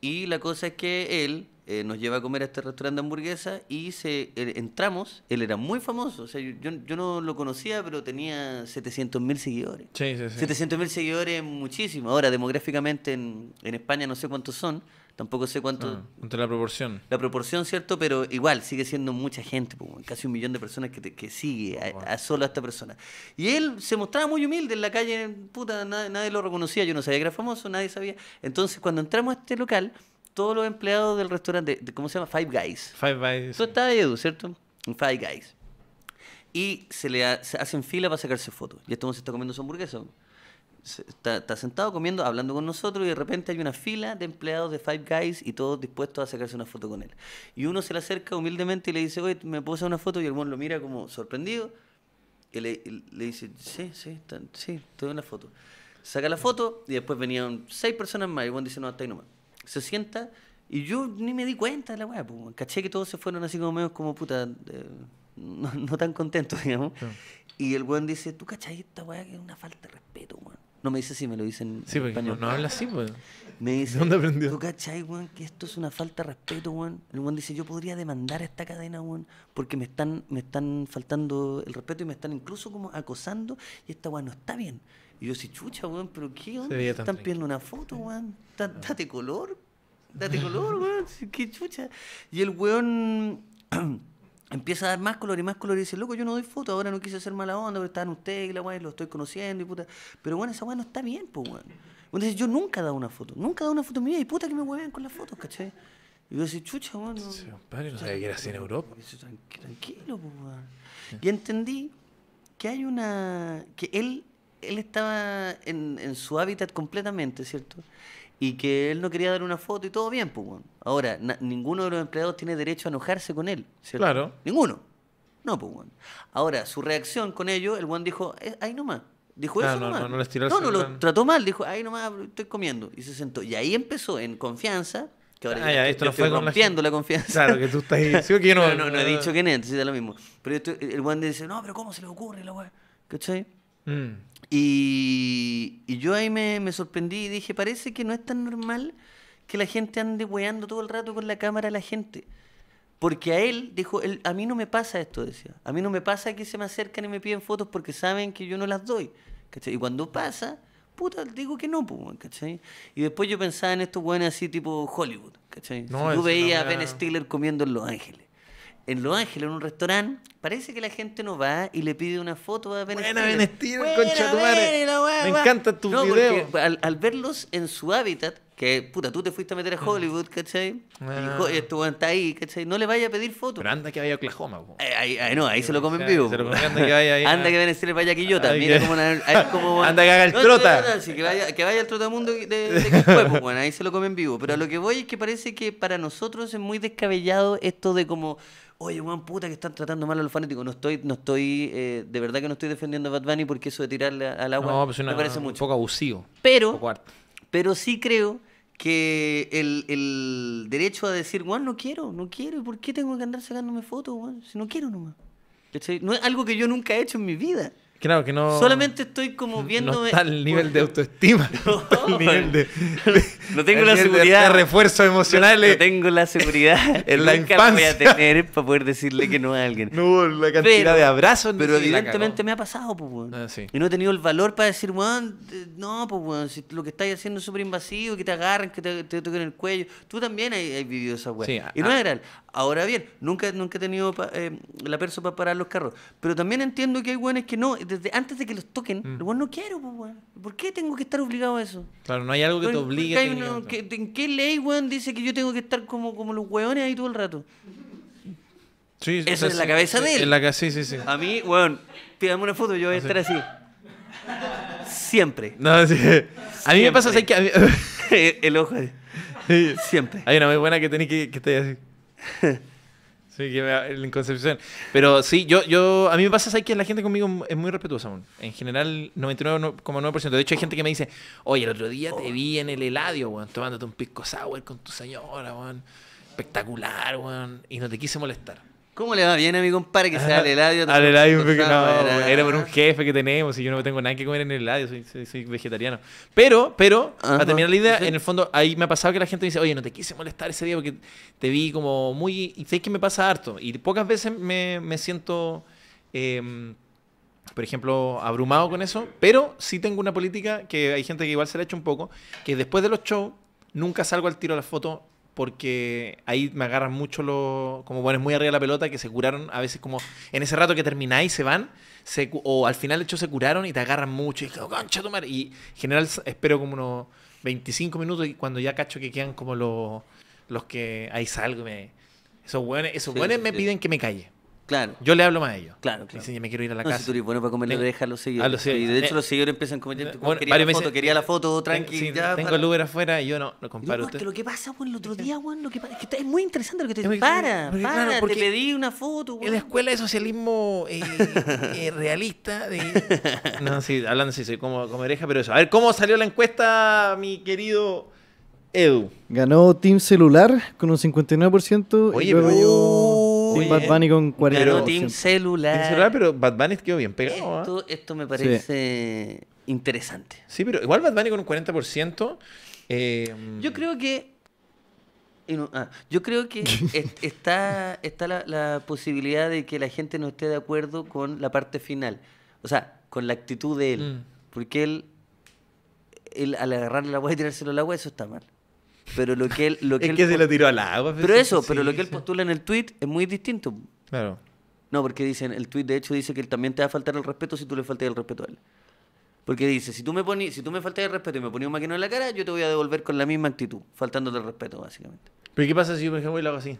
Y la cosa es que él eh, nos lleva a comer a este restaurante de hamburguesa y se, entramos, él era muy famoso, o sea, yo, yo no lo conocía, pero tenía 700 mil seguidores. Sí, sí, sí. 700 mil seguidores, muchísimo. Ahora, demográficamente en, en España no sé cuántos son, Tampoco sé cuánto. entre ah, la proporción. La proporción, ¿cierto? Pero igual sigue siendo mucha gente, casi un millón de personas que, sigue a, solo a esta persona. Y él se mostraba muy humilde en la calle, puta, nadie, lo reconocía, yo no sabía que era famoso, nadie sabía. Entonces, cuando entramos a este local, todos los empleados del restaurante, ¿cómo se llama? Five Guys. Five Guys. Tú estabas Edu, ¿cierto? Five Guys. Y se le hacen fila para sacarse fotos. Y este se está comiendo su hamburguesa. Está, sentado comiendo, hablando con nosotros y de repente hay una fila de empleados de Five Guys y todos dispuestos a sacarse una foto con él. Y uno se le acerca humildemente y le dice, oye, ¿me puedo hacer una foto? Y el buen lo mira como sorprendido y le, dice, sí, sí, estoy sí, te una foto. Saca la foto y después venían seis personas más y el buen dice, no, hasta ahí nomás. Se sienta y yo ni me di cuenta de la weá, pues, caché que todos se fueron así como menos como puta, no, tan contentos, digamos. Y el buen dice, ¿tú cachai esta weá que es una falta de respeto, weón? No me dice si me lo dicen sí, en español. No, no, habla así, weón. Pues. Me dice, ¿dónde aprendió? ¿Tú cachai, weón, que esto es una falta de respeto, weón? El weón dice, yo podría demandar a esta cadena, weón, porque me están, me están faltando el respeto y me están incluso como acosando y esta weón no está bien. Y yo sí, chucha, weón, pero ¿qué, weón? Están pidiendo una foto, weón. Ah. Date color, date color, weón. ¿Qué chucha? Y el weón... empieza a dar más color y más color y dice, loco, yo no doy foto, ahora no quise hacer mala onda, pero estaban ustedes, la guay, lo estoy conociendo y puta. Pero bueno, esa guay no está bien, pues, weón. Entonces yo nunca he dado una foto, nunca he dado una foto mía y puta que me huevean con las fotos, ¿caché? Y yo decía, chucha, weón. padre, no sabía que era así en Europa. tranquilo, tranquilo pues, Y entendí que hay una. que él, él estaba en, en su hábitat completamente, ¿cierto? y que él no quería dar una foto y todo bien, pues, Ahora, ninguno de los empleados tiene derecho a enojarse con él, ¿cierto? Claro. Ninguno. No, pues, Ahora, su reacción con ello, el Juan dijo, eh, ahí nomás. Dijo ah, eso. no, nomás. no, no, no, lo trató mal, dijo, ahí nomás estoy comiendo. Y se sentó. Y ahí empezó en confianza. Que ahora fue rompiendo la... confianza. Claro, que tú estás diciendo que yo no... no, no, no, he dicho que es, entonces lo mismo. Pero el Juan dice, no, pero ¿cómo se le ocurre la weá? ¿Cachai? Mm. Y, yo ahí me, sorprendí y dije, parece que no es tan normal que la gente ande weando todo el rato con la cámara a la gente. Porque a él dijo, a mí no me pasa esto, decía. A mí no me pasa que se me acercan y me piden fotos porque saben que yo no las doy. Y cuando pasa, puta, digo que no, ¿cachai? Y después yo pensaba en esto bueno así tipo Hollywood, ¿cachai? No, veía a Ben Stiller comiendo en Los Ángeles en Los Ángeles, en un restaurante, parece que la gente no va y le pide una foto a Ben Buena concha tu madre. Me encanta tus videos. Al, verlos en su hábitat, que puta, tú te fuiste a meter a Hollywood, ¿cachai? Y ah. estuvo hasta ahí, ¿cachai? No le vaya a pedir foto. Pero anda que vaya a Oklahoma, güey. Eh, ahí, no, ahí se lo comen vivo. anda que vaya ahí. Anda que vaya a Quillota. mira cómo. Anda que haga el trota. que, vaya, que al trotamundo de, de bueno, ahí se lo comen vivo. Pero a lo que voy es que parece que para nosotros es muy descabellado esto de como oye, weón, puta, que están tratando mal a los fanáticos. No estoy, no estoy, eh, de verdad que no estoy defendiendo a Bad Bunny porque eso de tirarle al agua no, pues, me parece mucho. Un poco abusivo. Pero, pero sí creo que el, derecho a decir, weón, no quiero, no quiero, ¿y por qué tengo que andar sacándome fotos, Si no quiero nomás. No es algo que yo nunca he hecho en mi vida. Claro que no. Solamente estoy como viéndome. No nivel de autoestima. No, tengo la seguridad. De refuerzos emocionales. No, tengo la seguridad. en la infancia. voy a tener para poder decirle que no a alguien. No, la cantidad de abrazos. Pero evidentemente me ha pasado, pues, ah, Y no he tenido el valor para decir, weón, eh, no, pues, bueno, si lo que estás haciendo es súper invasivo, que te agarren, que te, toquen el cuello. Tú también has, vivido esa weón. y no ah. es real. Ahora bien, nunca, nunca he tenido la eh, persona para parar los carros. Pero también entiendo que hay weones que no antes de que los toquen, mm. no quiero, ¿Por qué tengo que estar obligado a eso? Claro, no hay algo que te obligue. a ¿En qué ley, weón, dice que yo tengo que estar como, como los weones ahí todo el rato? Sí, Eso es en la cabeza de él. En la, sí, sí, sí. A mí, weón, pídame una foto, yo voy a ah, estar así. Siempre. No, sí. A mí me pasa así que... el, ojo ojo. Siempre. Hay una muy buena que tenés que, que estar así. Sí, en Concepción. Pero sí, yo, yo, a mí me pasa es que la gente conmigo es muy respetuosa. En general, 99,9%. De hecho, hay gente que me dice, oye, el otro día te vi en el heladio, weón, tomándote un pisco sour con tu señora, weón. Espectacular, weón. Y no te quise molestar. ¿Cómo le va bien a mi compadre que sea al heladio? al heladio, no, era... por un jefe que tenemos y yo no tengo nada que comer en el heladio, soy, vegetariano. Pero, pero, para terminar la idea, en el fondo, ahí me ha pasado que la gente me dice, oye, no te quise molestar ese día porque te vi como muy. Y sabes que me pasa harto. Y pocas veces me, siento. Em, por ejemplo, abrumado con eso, pero sí tengo una política que hay gente que igual se la hecho un poco, que después de los shows nunca salgo al tiro a la foto porque ahí me agarran mucho los. Como bueno, muy arriba de la pelota, que se curaron a veces como en ese rato que termináis se van, se, o al final de hecho se curaron y te agarran mucho. Y cancha tomar. Y en general espero como unos 25 minutos y cuando ya cacho que quedan como los, que ahí salgo. esos buenos, esos me piden que me calle. Claro. Yo le hablo más a ellos. Claro, claro. Dicen, me quiero ir a la casa. Y bueno para comer déjalo oreja a ah, los seguidores. y de hecho, eh, los seguidores empiezan a comer. Eh, quería, la foto, quería la foto, tranqui. tengo el Uber afuera y yo no, no comparo. Es lo que pasa, Juan, el otro día, Juan, lo que pasa, es muy interesante lo que te dicen. Para, para, porque te pedí una foto, Juan. En la escuela de socialismo eh, realista. De... No, sí, hablando así soy como, como oreja, pero eso. A ver, ¿cómo salió la encuesta, mi querido Edu? Ganó Team Celular con un 59%. Oye, y pero. Yo Bad Bunny con 40. pero Team Celular. pero Bad Bunny quedó bien pegado. ¿ah? Esto, esto me parece interesante. Sí, pero igual Bad Bunny con un 40%. Eh, yo creo que. Ah, yo creo que está, está la, posibilidad de que la gente no esté de acuerdo con la parte final. O sea, con la actitud de él. Mm. Porque él, él al agarrarle la agua y tirárselo al agua, eso está mal. Pero lo que él. Lo que se lo tiró al agua. Pues, pero eso, pero lo que él postula en el tweet es muy distinto. Claro. No, porque dicen, el tweet de hecho dice que él también te va a faltar el respeto si tú le faltas el respeto a él. Porque dice, si tú me pones, si tú me faltas el respeto y me pones un maquino en la cara, yo te voy a devolver con la misma actitud, faltándote el respeto, básicamente. Pero ¿qué pasa si yo, por ejemplo, lo hago así?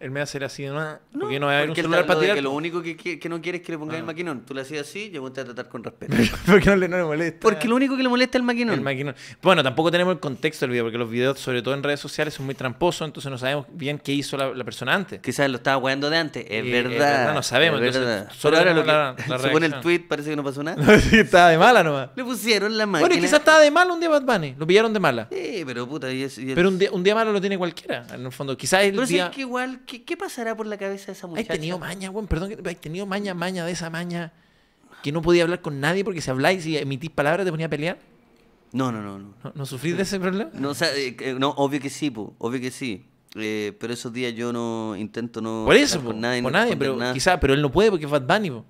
Él me hace así de nada. porque no va a haber un celular para tirar. Que lo único que, que, no quiere es que le ponga el ah. maquinón. Tú le hacías así, yo voy a tratar con respeto. porque no le, no le molesta. Porque lo único que le molesta es el maquinón. El maquinón. Bueno, tampoco tenemos el contexto del video, porque los videos, sobre todo en redes sociales, son muy tramposos, entonces no sabemos bien qué hizo la, la persona antes. Quizás lo estaba guayando de antes. Es, verdad, no sabemos. verdad. solo ahora lo que, la, se pone el tweet, parece que no pasó nada. estaba de mala nomás. Le pusieron la máquina. Bueno, y quizás estaba de mala un día Bad Bunny. Lo pillaron de mala. Sí, pero puta. es, Pero un día, un día malo lo tiene cualquiera, en el fondo. Quizás el pero día... es que igual ¿qué, pasará por la cabeza de esa muchacha? ¿Has tenido maña, weón, perdón, ¿Has tenido maña, maña de esa maña que no podía hablar con nadie porque si habláis y emitís palabras te ponía a pelear. No, no, no. ¿No, ¿No, sufrís de ese problema? No, o eh, eh, no, obvio que sí, po, obvio que sí. Eh, pero esos días yo no intento no. Por eso, po, nadie, por nadie, pero nada. quizá, pero él no puede porque es Bad Po.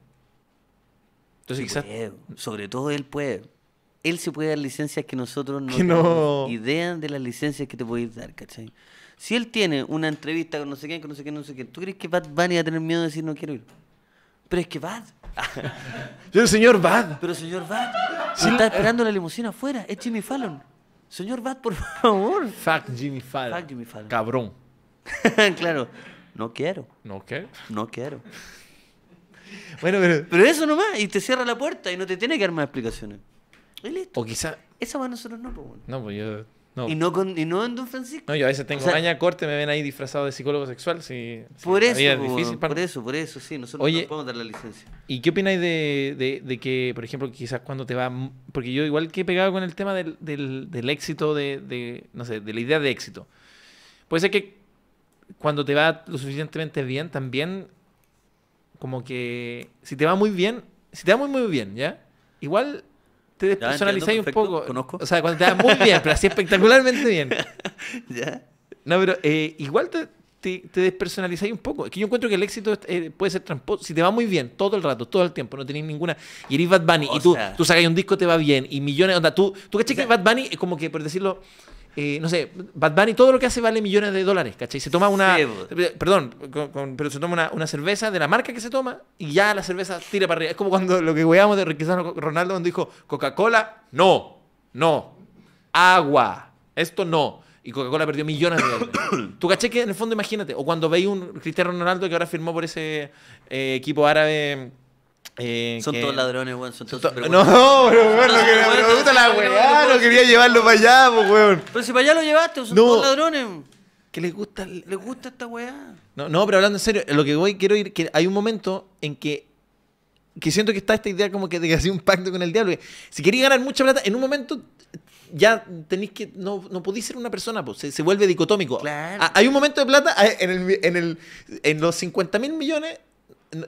Entonces, quizás. sobre todo él puede. Él se puede dar licencias que nosotros no, que no... idea de las licencias que te podéis dar, ¿cachai? Si él tiene una entrevista con no sé quién, con no sé quién, no sé quién, ¿tú crees que Bad Bunny va a tener miedo de decir no quiero ir? Pero es que Bad. señor Bad. Pero señor Bad, se está esperando la limusina afuera, es Jimmy Fallon. Señor Bad, por favor. Fuck Jimmy Fallon. Fuck Jimmy Fallon. Cabrón. claro. No quiero. ¿No quiero? No quiero. bueno, pero... Pero eso nomás, y te cierra la puerta y no te tiene que dar más explicaciones. listo. O quizá... Esa va nosotros no, pues No, pues yo... Y, no en Don Francisco. No, yo a veces tengo baña corte, me ven ahí disfrazado de psicólogo sexual. Si, por eso, por, eso, por eso, sí, nosotros Oye, no podemos dar la licencia. ¿Y qué opináis de, que, por ejemplo, quizás cuando te va. Porque yo igual que he pegado con el tema del, éxito, de, de, no sé, de la idea de éxito. Puede ser que cuando te va lo suficientemente bien, también, como que si te va muy bien, si te va muy, muy bien, ¿ya? Igual te despersonalizáis un poco. O sea, cuando te da muy bien, pero así espectacularmente bien. ¿Ya? No, pero eh, igual te, te, despersonalizáis un poco. Es que yo encuentro que el éxito eh, puede ser tramposo. Si te va muy bien todo el rato, todo el tiempo, no tenéis ninguna. Y eres Bad Bunny y tú, sacas un disco, te va bien. Y millones. Onda, tú, tú caché Bad Bunny es como que, por decirlo eh, no sé, Bad Bunny, todo lo que hace vale millones de dólares, ¿cachai? Se toma una. Eh, perdón, pero se toma una, cerveza de la marca que se toma y ya la cerveza tira para arriba. Es como cuando lo que weamos de Cristiano Ronaldo cuando dijo Coca-Cola, no, no, agua, esto no. Y Coca-Cola perdió millones de dólares. Tú caché que en el fondo imagínate, o cuando veis un Cristiano Ronaldo que ahora firmó por ese eh, equipo árabe eh, son todos ladrones, weón. Son todos No, pero weón, que me gusta la weá, no quería llevarlo para allá, pues, weón. Pero si para allá lo llevaste, son todos ladrones. Que les gusta, les gusta esta weá. No, no, pero hablando en serio, lo que voy, quiero ir, que hay un momento en que siento que está esta idea como que de que hacía un pacto con el diablo. si quería ganar mucha plata, en un momento ya tenéis que. No, no podéis ser una persona, pues, se, vuelve dicotómico. Claro. Ah, hay un momento de plata ah, en, en los 50 mil millones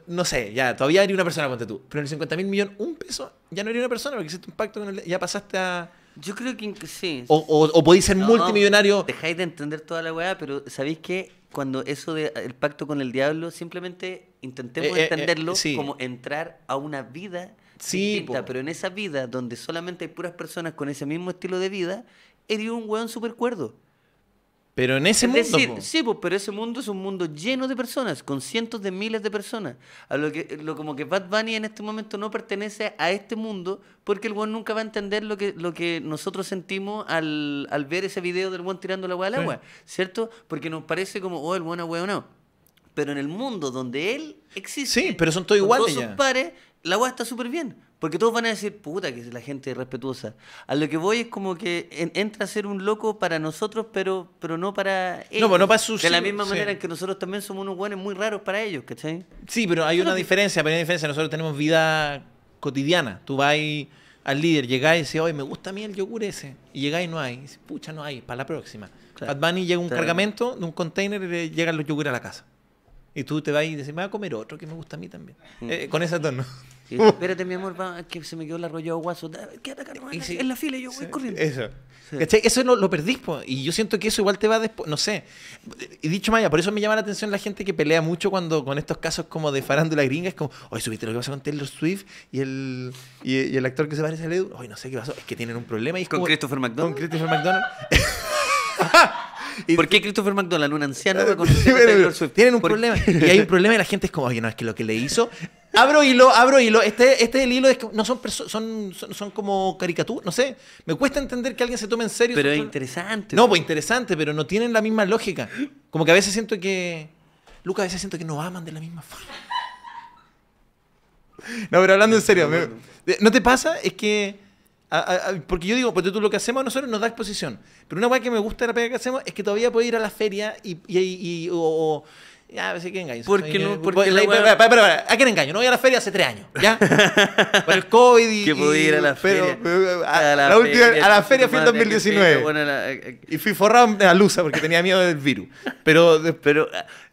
no, sé, ya, todavía haría una persona, ponte tú. Pero en el 50 mil millones, un peso, ya no haría una persona porque hiciste un pacto con el, ya pasaste a. Yo creo que sí. O, podéis ser multimillonario. Dejáis de entender toda la weá, pero ¿sabéis que Cuando eso del pacto con el diablo, simplemente intentemos eh, eh, eh, entenderlo como entrar a una vida sí, Pero en esa vida donde solamente hay puras personas con ese mismo estilo de vida, eres un weón súper cuerdo. Pero en ese mundo. Sí, pues pero ese mundo es un mundo lleno de personas, con cientos de miles de personas. A lo que, lo, como que Bad Bunny en este momento no pertenece a este mundo, porque el buen nunca va a entender lo que, lo que nosotros sentimos al, al ver ese video del buen tirando la agua al agua, ¿cierto? Porque nos parece como, oh, el buen agua no. Pero en el mundo donde él existe. Sí, pero son todo pares, la agua está súper bien porque todos van a decir, puta, que es la gente respetuosa. A lo que voy es como que entra a ser un loco para nosotros, pero, pero no para pues, ellos. No, pero no para sus... De la misma manera en que nosotros también somos unos buenos muy raros para ellos, ¿cachai? Sí, pero hay una diferencia, hay una diferencia. Nosotros tenemos vida cotidiana. Tú vas al líder, llegáis y dices, oye, me gusta a mí el yogur ese. Y llegáis y no hay. pucha, no hay, para la próxima. Claro. llega un cargamento de un container y le llegan los yogur a la casa. Y tú te vas y dices, me voy a comer otro que me gusta a mí también. Mm. Eh, con ese tono. Espérate, mi amor, que se me quedó el arrollado guaso. Quédate acá, en, la fila yo voy corriendo. Eso. Eso lo, lo perdís, po. y yo siento que eso igual te va después, no sé. Y dicho Maya, por eso me llama la atención la gente que pelea mucho cuando con estos casos como de farándula gringa, es como, hoy subiste lo que pasó con Taylor Swift y el, y, el actor que se parece a Edu, hoy no sé qué pasó, es que tienen un problema. Y es ¿Con Christopher McDonald? Con Christopher McDonald. ¿Por qué Christopher McDonald, un anciano, va a Taylor Swift? Tienen un problema. Y hay un problema y la gente es como, oye, no, es que lo que le hizo Abro hilo, abro hilo. Este, este el hilo es que no son, son, son, como caricaturas, no sé. Me cuesta entender que alguien se tome en serio. Pero es interesante. No, pues interesante, pero no tienen la misma lógica. Como que a veces siento que. Lucas, a veces siento que no aman de la misma forma. No, pero hablando en serio, ¿no te pasa? Es que porque yo digo, pues tú lo que hacemos nosotros nos da exposición. Pero una cosa que me gusta de la pega que hacemos es que todavía puedo ir a la feria y. y, y, o, a ver si que engaño. Porque no, porque, la, para, para, ¿A quién engaño? No voy a la feria hace tres años, ¿ya? Por el COVID y... Que pude ir a la feria. a, la, feria, a la feria eh, en 2019. y fui forrado a la luza porque tenía miedo del virus. Pero... pero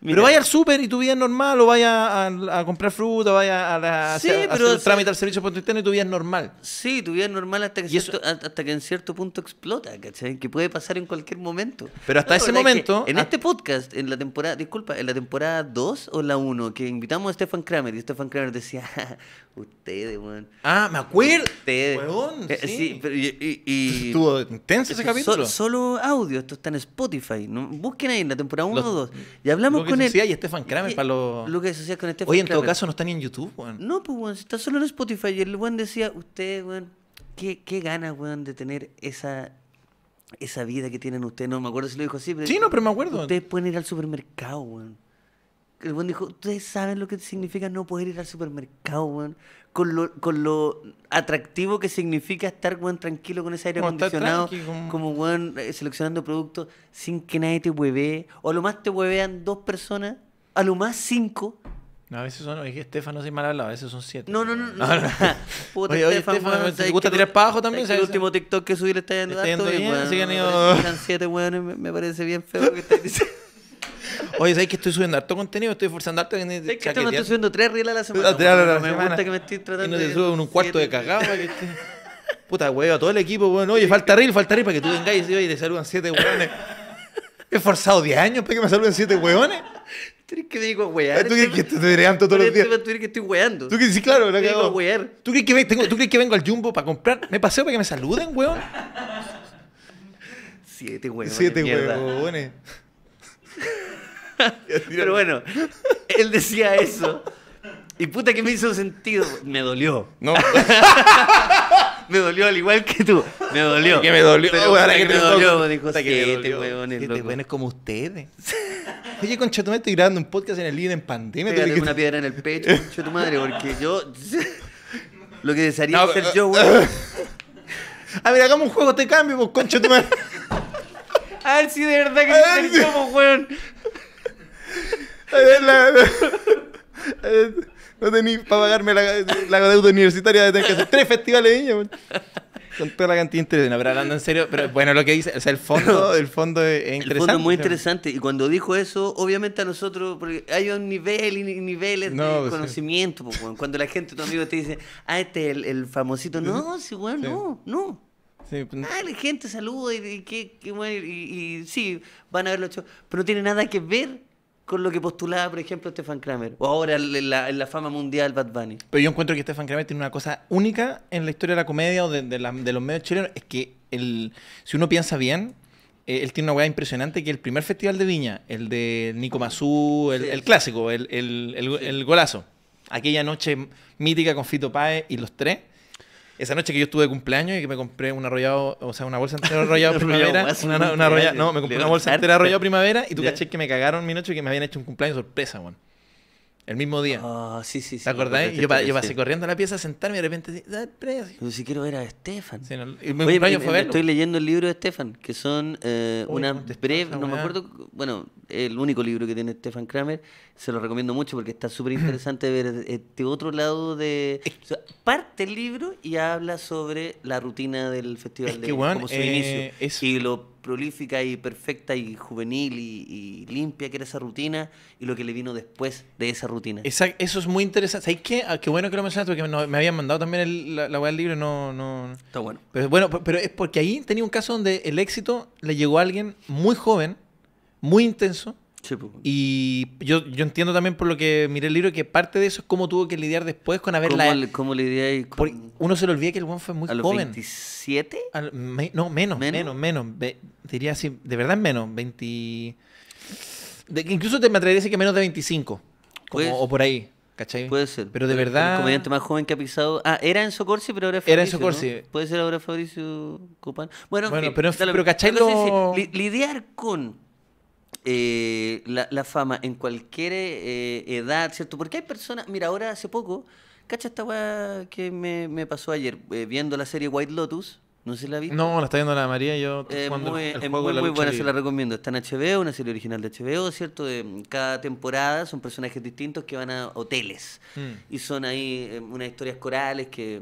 pero vaya al súper y tu vida es normal, o vaya a, comprar fruta, o vaya a, la, sí, hacer, trámite al servicio y tu vida es normal. Sí, tu vida es normal hasta que, en cierto punto explota, ¿cachai? Que puede pasar en cualquier momento. Pero hasta ese momento. en este podcast, en la temporada, disculpa, en la temporada 2 o la 1, que invitamos a Stefan Kramer y Stefan Kramer decía. Ustedes, weón. Ah, me acuerdo. Ustedes. Weón, eh, eh, sí. pero Estuvo intenso ese capítulo. solo audio, esto está en Spotify. busquen ahí en la temporada 1 o 2. Y hablamos con él. Lo que y Stefan Kramer para los... Lo que decía con Stefan Oye, en todo caso, no está ni en YouTube, weón. No, pues, weón, está solo en Spotify. Y el weón decía, ustedes, weón, qué, qué ganas, weón, de tener esa esa vida que tienen ustedes. No me acuerdo si lo dijo así. Pero sí, no, pero me acuerdo. Ustedes pueden ir al supermercado, weón. El buen dijo, ustedes saben lo que significa no poder ir al supermercado, weón. Con lo, con lo atractivo que significa estar, weón, tranquilo con ese aire acondicionado. como, weón, eh, seleccionando productos sin que nadie te huevee. O a lo más te huevean dos personas, a lo más cinco. No, a veces son, oye Estefan, no mal hablado, a veces son siete. No, no, no. Puta, oye, ¿te gusta tirar para abajo también? El último TikTok que subí le está yendo, está siete, weón, me, parece bien feo lo que está diciendo. Oye, ¿sabes que estoy subiendo harto contenido? Estoy forzando harto. ¿Sabes que estoy subiendo tres reels a la semana? Tres la semana. Me gusta que me estoy tratando. Y no te en un cuarto de cagada. Este- Puta, weón, a todo el equipo, bueno, Oye, falta reel, falta reel para que tú vengáis y te saludan siete hueones. He forzado diez años para que me saluden siete hueones? Tú crees que digo wear. Tú crees que estoy reanto todos los días. Tú crees que estoy hueando? Tú crees sí, claro, digo ¿Tú crees, que ¿Tú crees que vengo al Jumbo para comprar? ¿Me paseo para que me saluden, weón? Siete weones. Siete Pero bueno, él decía eso. Y puta que me hizo sentido. Me dolió. No. me dolió al igual que tú. Me dolió. Que me dolió. Pero que, me dolió. dijo, que te pones como ustedes. Oye, concha tu estoy grabando un podcast en el líder en pandemia. te una piedra en el pecho, concha tu madre, porque yo... Lo que desearía hacer eh. yo, a ver, hagamos un juego, te cambio, pues, concha tu madre. Ay ah, sí, de verdad que a nos acercamos, weón. Eh, eh, no tenía para pagarme la, la, deuda universitaria de tener que hacer tres festivales de Con toda la cantidad de interés. No, pero hablando en serio, pero bueno, lo que dice, o sea, el fondo, el fondo es, interesante. El fondo es muy interesante. Y cuando dijo eso, obviamente a nosotros, porque hay un nivel y niveles de pues conocimiento, pues, cuando la gente, tu amigo, te dice, ah, este es el, el famosito. No, sí, bueno, no, no. Sí, ah, gente saluda y, y, sí, van a ver los shows, pero no tiene nada que ver con lo que postulaba, por ejemplo, Stefan Kramer, o ahora en la, fama mundial Bad Bunny. Pero yo encuentro que Stefan Kramer tiene una cosa única en la historia de la comedia o de, los medios chilenos, es que el, si uno piensa bien, eh, él tiene una hueá impresionante que el primer festival de Viña, el de Nico Mazú, el, clásico, el, el, golazo, aquella noche mítica con Fito Páez y los tres, esa noche que yo estuve de cumpleaños y que me compré un arrollado, o sea, una bolsa entera de arrollado primavera. una, no, me compré una bolsa entera de primavera y tú caché que me cagaron mi noche y que me habían hecho un cumpleaños sorpresa, weón. El mismo día. Ah, sí, sí, sí. ¿Te acordás? Yo, yo, pasé corriendo a la pieza a sentarme y de repente. Pero si quiero ver a Estefan. Sí, y Oye, fue Estoy leyendo el libro de Estefan, que son eh, una... unas No me acuerdo. Bueno, el único libro que tiene Stefan Kramer se lo recomiendo mucho porque está súper mm. interesante ver este otro lado de... parte el libro y habla sobre la rutina del Festival de como su inicio. Eh, y lo prolífica y perfecta y juvenil y, limpia que era esa rutina y lo que le vino después de esa rutina. eso es muy interesante. ¿Sabes qué? Ah, qué bueno que lo mencionaste porque me habían mandado también la, la web del libro y no, no, Está bueno. Pero, bueno, pero es porque ahí tenía un caso donde el éxito le llegó a alguien muy joven, muy intenso, pues, y yo, yo entiendo también por lo que miré el libro que parte de eso es cómo tuvo que lidiar después con haberla. ¿Cómo, Uno se le olvida que el Juan fue muy ¿A los joven. ¿27? no, menos, menos, menos. diría así, de verdad es menos, incluso te me atrevería a decir que menos de 25. o por ahí. ¿Cachai? Puede ser. Pero de verdad. comediante más joven que ha pisado. Ah, era en Socorsi, pero ahora es Fabricio. Era en Puede ser ahora Fabricio Copán. Bueno, bueno pero, pero, ¿cachai? Lo... Lidiar con eh, la, fama en cualquier eh, edad, ¿cierto? Porque hay personas, mira, ahora hace poco, cacha esta weá que me, pasó ayer, eh, viendo la serie White Lotus, no sé si la vi. No, la está viendo la María, yo Es muy, buena, se la recomiendo. Está en HBO, una serie original de HBO, ¿cierto? De, mm, cada temporada son personajes distintos que van a hoteles. Mm. Y son ahí unas historias corales que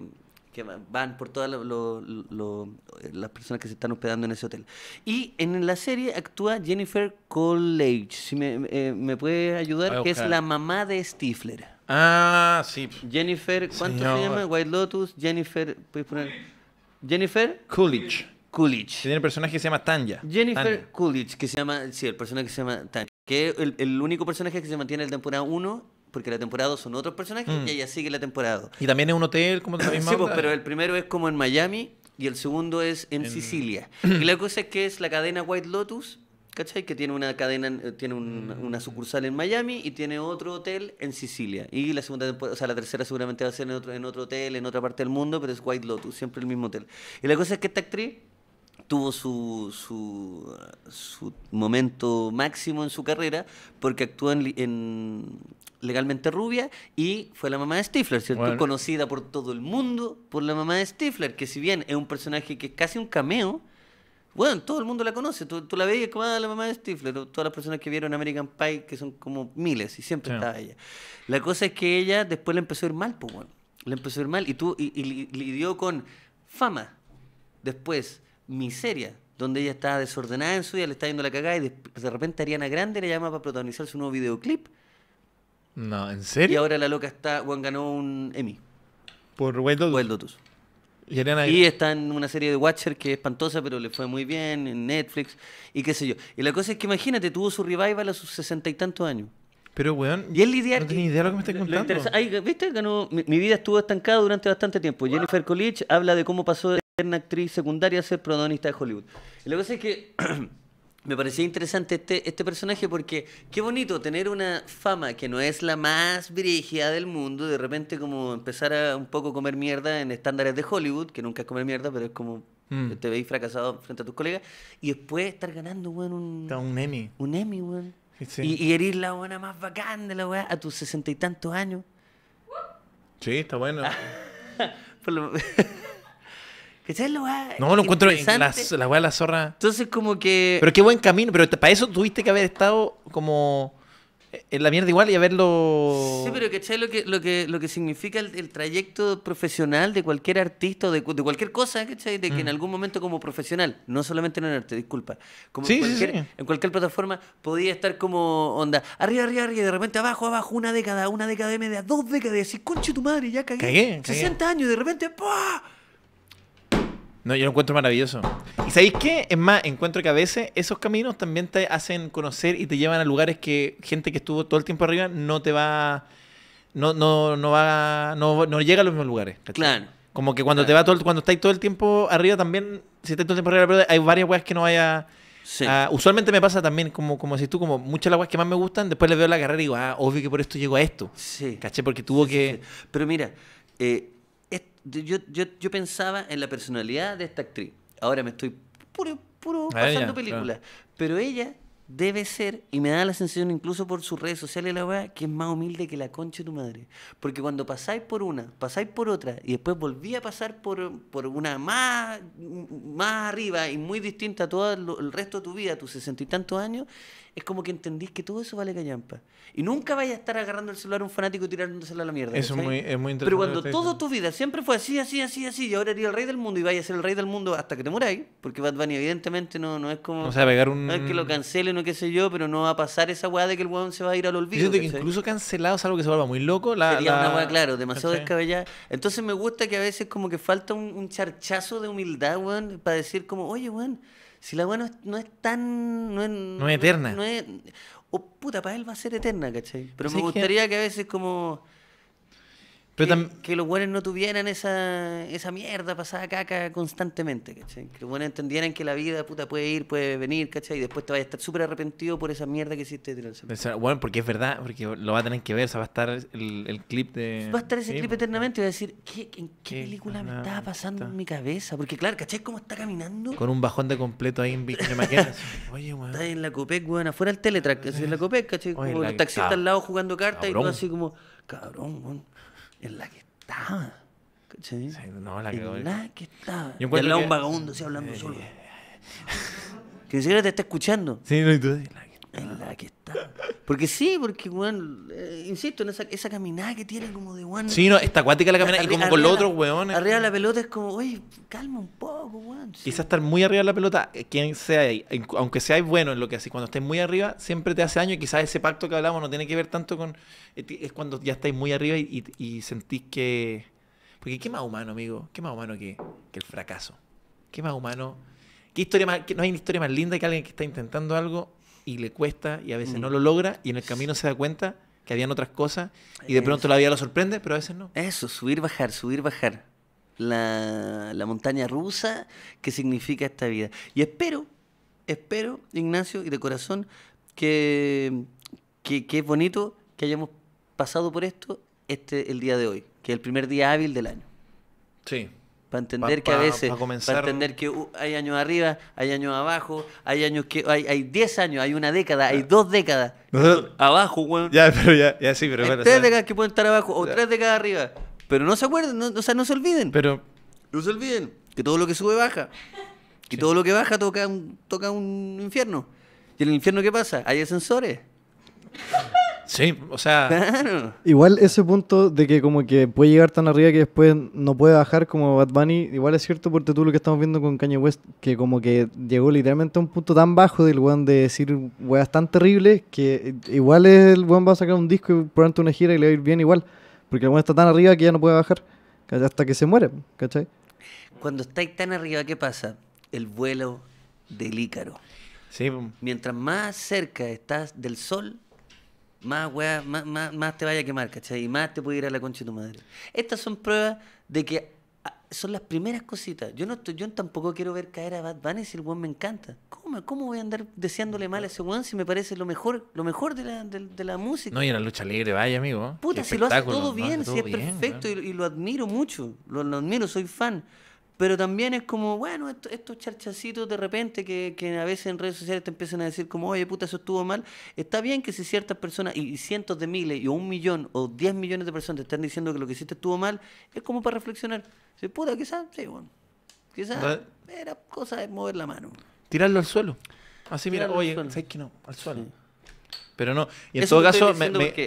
que van por todas las personas que se están hospedando en ese hotel. Y en la serie actúa Jennifer Coolidge. si me, eh, puede ayudar, que es la mamá de Stifler. Ah, sí. Jennifer, ¿cuánto se llama? White Lotus, Jennifer, ¿puedes poner? Jennifer Coolidge. Coolidge. tiene un personaje que se llama Tanya. Jennifer Coolidge, que se llama, sí, el personaje que se llama Tanya. Que el, el único personaje que se mantiene en la temporada 1 porque la temporada son otros personajes mm. y ella sigue la temporada Y también es un hotel como sí, pues, pero el primero es como en Miami y el segundo es en, Sicilia. y la cosa es que es la cadena White Lotus, ¿cachai? Que tiene una cadena, eh, tiene mm. una sucursal en Miami y tiene otro hotel en Sicilia. Y la segunda temporada, o sea, la tercera seguramente va a ser en otro, en otro hotel, en otra parte del mundo, pero es White Lotus, siempre el mismo hotel. Y la cosa es que esta actriz tuvo su, su, su momento máximo en su carrera porque actuó en, legalmente rubia y fue la mamá de Stifler, ¿cierto? Conocida por todo el mundo por la mamá de Stifler, que si bien es un personaje que es casi un cameo, bueno, todo el mundo la conoce. Tú, la veías como ah, la mamá de Stifler. Todas las personas que vieron American Pie, que son como miles, y siempre estaba ella. La cosa es que ella después le empezó a ir mal, pues, bueno. Le empezó a ir mal y, tú, y, lidió con fama. Después, miseria donde ella estaba desordenada en su vida, le está yendo la cagada y de, repente Ariana Grande le llama para protagonizar su nuevo videoclip no, ¿en serio? Y ahora la loca está, Juan ganó un Emmy. Por Wild Lotus. Wild Lotus. Y, está en una serie de Watcher que es espantosa, pero le fue muy bien, en Netflix, y qué sé yo. Y la cosa es que imagínate, tuvo su revival a sus sesenta y tantos años. Pero, weón, y él idea de lo que me estás contando. ¿Viste? mi, vida estuvo estancada durante bastante tiempo. Jennifer Coolidge habla de cómo pasó de ser una actriz secundaria a ser protagonista de Hollywood. Y la cosa es que... me parecía interesante este, este, personaje porque qué bonito tener una fama que no es la más brígida del mundo, de repente como empezar a un poco comer mierda en estándares de Hollywood, que nunca es comer mierda, pero es como mm. te veis fracasado frente a tus colegas, y después estar ganando, un, un Emmy. Un Emmy, weón. Y, herir la buena más bacán de la weá a tus sesenta y tantos años. Sí, está bueno. No, lo encuentro en la, la de la zorra. Entonces, como que. Pero qué buen camino, pero para eso tuviste que haber estado como. En la mierda igual y haberlo. Sí, pero ¿cachai lo que, lo que, lo que significa el, trayecto profesional de cualquier artista o de, cualquier cosa, ¿cachai? De que en mm. algún momento como profesional, no solamente en el arte, disculpa. Como sí, en, cualquier, sí, en cualquier plataforma podía estar como onda, arriba, arriba, arriba, y de repente abajo, abajo, una década, una década y media, dos décadas, y decís, conche tu madre, ya cagué. cagué 60 años, y de repente, ¡pah! No, yo lo encuentro maravilloso. ¿Y sabéis qué? Es más, encuentro que a veces esos caminos también te hacen conocer y te llevan a lugares que gente que estuvo todo el tiempo arriba no te va. No, no, no va. No, llega a los mismos lugares. Claro. Como que cuando te va todo, cuando estáis todo el tiempo arriba también, si estáis todo el tiempo arriba, hay varias weas que no vaya usualmente me pasa también, como, como decís tú, como muchas de las weas que más me gustan, después les veo la carrera y digo, ah, obvio que por esto llego a esto. Sí. ¿Caché? Porque tuvo que. Pero mira, eh, yo, pensaba en la personalidad de esta actriz. Ahora me estoy puro, puro pasando películas. Pero ella debe ser, y me da la sensación incluso por sus redes sociales, la verdad, que es más humilde que la concha de tu madre. Porque cuando pasáis por una, pasáis por otra, y después volví a pasar por, una más, más arriba y muy distinta a todo el resto de tu vida, tus sesenta y tantos años, es como que entendís que todo eso vale callampa. Y nunca vaya a estar agarrando el celular a un fanático y tirándoselo a la mierda. Eso muy, es muy interesante. Pero cuando toda tu vida siempre fue así, así, así, así, y ahora eres el rey del mundo y vayas a ser el rey del mundo hasta que te muráis, porque Bad Bunny evidentemente no, no es como... O sea, pegar un... No ah, que lo cancele no qué sé yo, pero no va a pasar esa weá de que el weón se va a ir al olvido. que, incluso cancelado es algo que se vuelva muy loco. La, Sería una weá, claro, demasiado descabellada. Entonces me gusta que a veces como que falta un, un charchazo de humildad, weón, para decir como, oye, weón, si la weá no es, tan. No es, no es eterna. o oh, puta, para él va a ser eterna, ¿cachai? Pero pues me gustaría que... a veces como que, los buenos no tuvieran esa, esa mierda pasada caca constantemente, ¿cachai? Que los buenos entendieran que la vida puta puede ir, puede venir, ¿cachai? Y después te vas a estar súper arrepentido por esa mierda que hiciste de Bueno, porque es verdad, porque lo va a tener que ver, o sea, va a estar el, el clip de. Va a estar ese clip pues, eternamente y va a decir, ¿qué, ¿en qué, película me estaba pasando en mi cabeza? Porque claro, ¿cachai? ¿Cómo está caminando? Con un bajón de completo ahí en Victoria Oye, weón. Está en la Copec, weón, afuera el Teletrack, en la Copec, ¿cachai? Con como los al lado jugando cartas y todo así como, cabrón, weón es la que estaba. ¿Cachai? no, la que la que estaba. Y al un vagabundo así hablando eh, solo. Eh. que si te está escuchando. Sí, no, y tú. La que Porque sí, porque, weón, eh, insisto, en esa, caminada que tiene como de weón. Sí, no, está acuática la caminada y como con los otros weones. Arriba de la pelota es como, oye, calma un poco, weón. Quizás estar muy arriba de la pelota, eh, quien sea, aunque seáis bueno en lo que haces, cuando estés muy arriba, siempre te hace daño y quizás ese pacto que hablamos no tiene que ver tanto con. Eh, es cuando ya estáis muy arriba y, sentís que. Porque qué más humano, amigo, qué más humano que, el fracaso. Qué más humano. ¿Qué historia más, no hay una historia más linda que alguien que está intentando algo y le cuesta y a veces no lo logra y en el camino se da cuenta que habían otras cosas y de pronto la vida lo sorprende, pero a veces no. Eso, subir, bajar, subir, bajar. La, montaña rusa que significa esta vida. Y espero, espero, Ignacio, y de corazón, que, es bonito que hayamos pasado por esto este, el día de hoy, que es el primer día hábil del año. Sí, para entender que a veces, para entender que hay años arriba, hay años abajo, hay años que hay, hay 10 años, hay una década, hay dos décadas. Abajo, Ya, pero ya, ya sí, pero tres que pueden estar abajo o ya. tres décadas arriba. Pero no se acuerden, no, o sea, no se olviden. Pero no se olviden que todo lo que sube baja. Y todo lo que baja toca un, toca un infierno. ¿Y en el infierno qué pasa? Hay ascensores. Sí, o sea. Igual ese punto de que como que puede llegar tan arriba que después no puede bajar como Bad Bunny, igual es cierto porque tú lo que estamos viendo con Kanye West, que como que llegó literalmente a un punto tan bajo del weón de decir weas tan terribles que igual el weón va a sacar un disco y tanto una gira y le va a ir bien igual, porque el weón está tan arriba que ya no puede bajar hasta que se muere, ¿cachai? Cuando estáis tan arriba, ¿qué pasa? El vuelo del Ícaro. Sí. Mm. Mientras más cerca estás del sol, más, más, más, te vaya que quemar, ¿cachai? Y más te puede ir a la concha de tu madre. Estas son pruebas de que ah, son las primeras cositas. Yo no yo tampoco quiero ver caer a Bad Bunny si el weón me encanta. ¿Cómo, ¿Cómo voy a andar deseándole mal a ese weón si me parece lo mejor, lo mejor de la, música? No, y en la lucha libre, vaya amigo. Puta, si lo hace todo bien, si es perfecto y, lo admiro mucho, lo admiro, soy fan pero también es como, bueno, estos charchacitos de repente que, a veces en redes sociales te empiezan a decir como, oye, puta, eso estuvo mal. Está bien que si ciertas personas, y cientos de miles, y un millón, o diez millones de personas te están diciendo que lo que hiciste estuvo mal, es como para reflexionar. Si, puta, quizás, sí, bueno. Quizás era cosa de mover la mano. Tirarlo al suelo. Así, mira, oye, ¿sabes que no? Al suelo. Pero no, y en todo caso...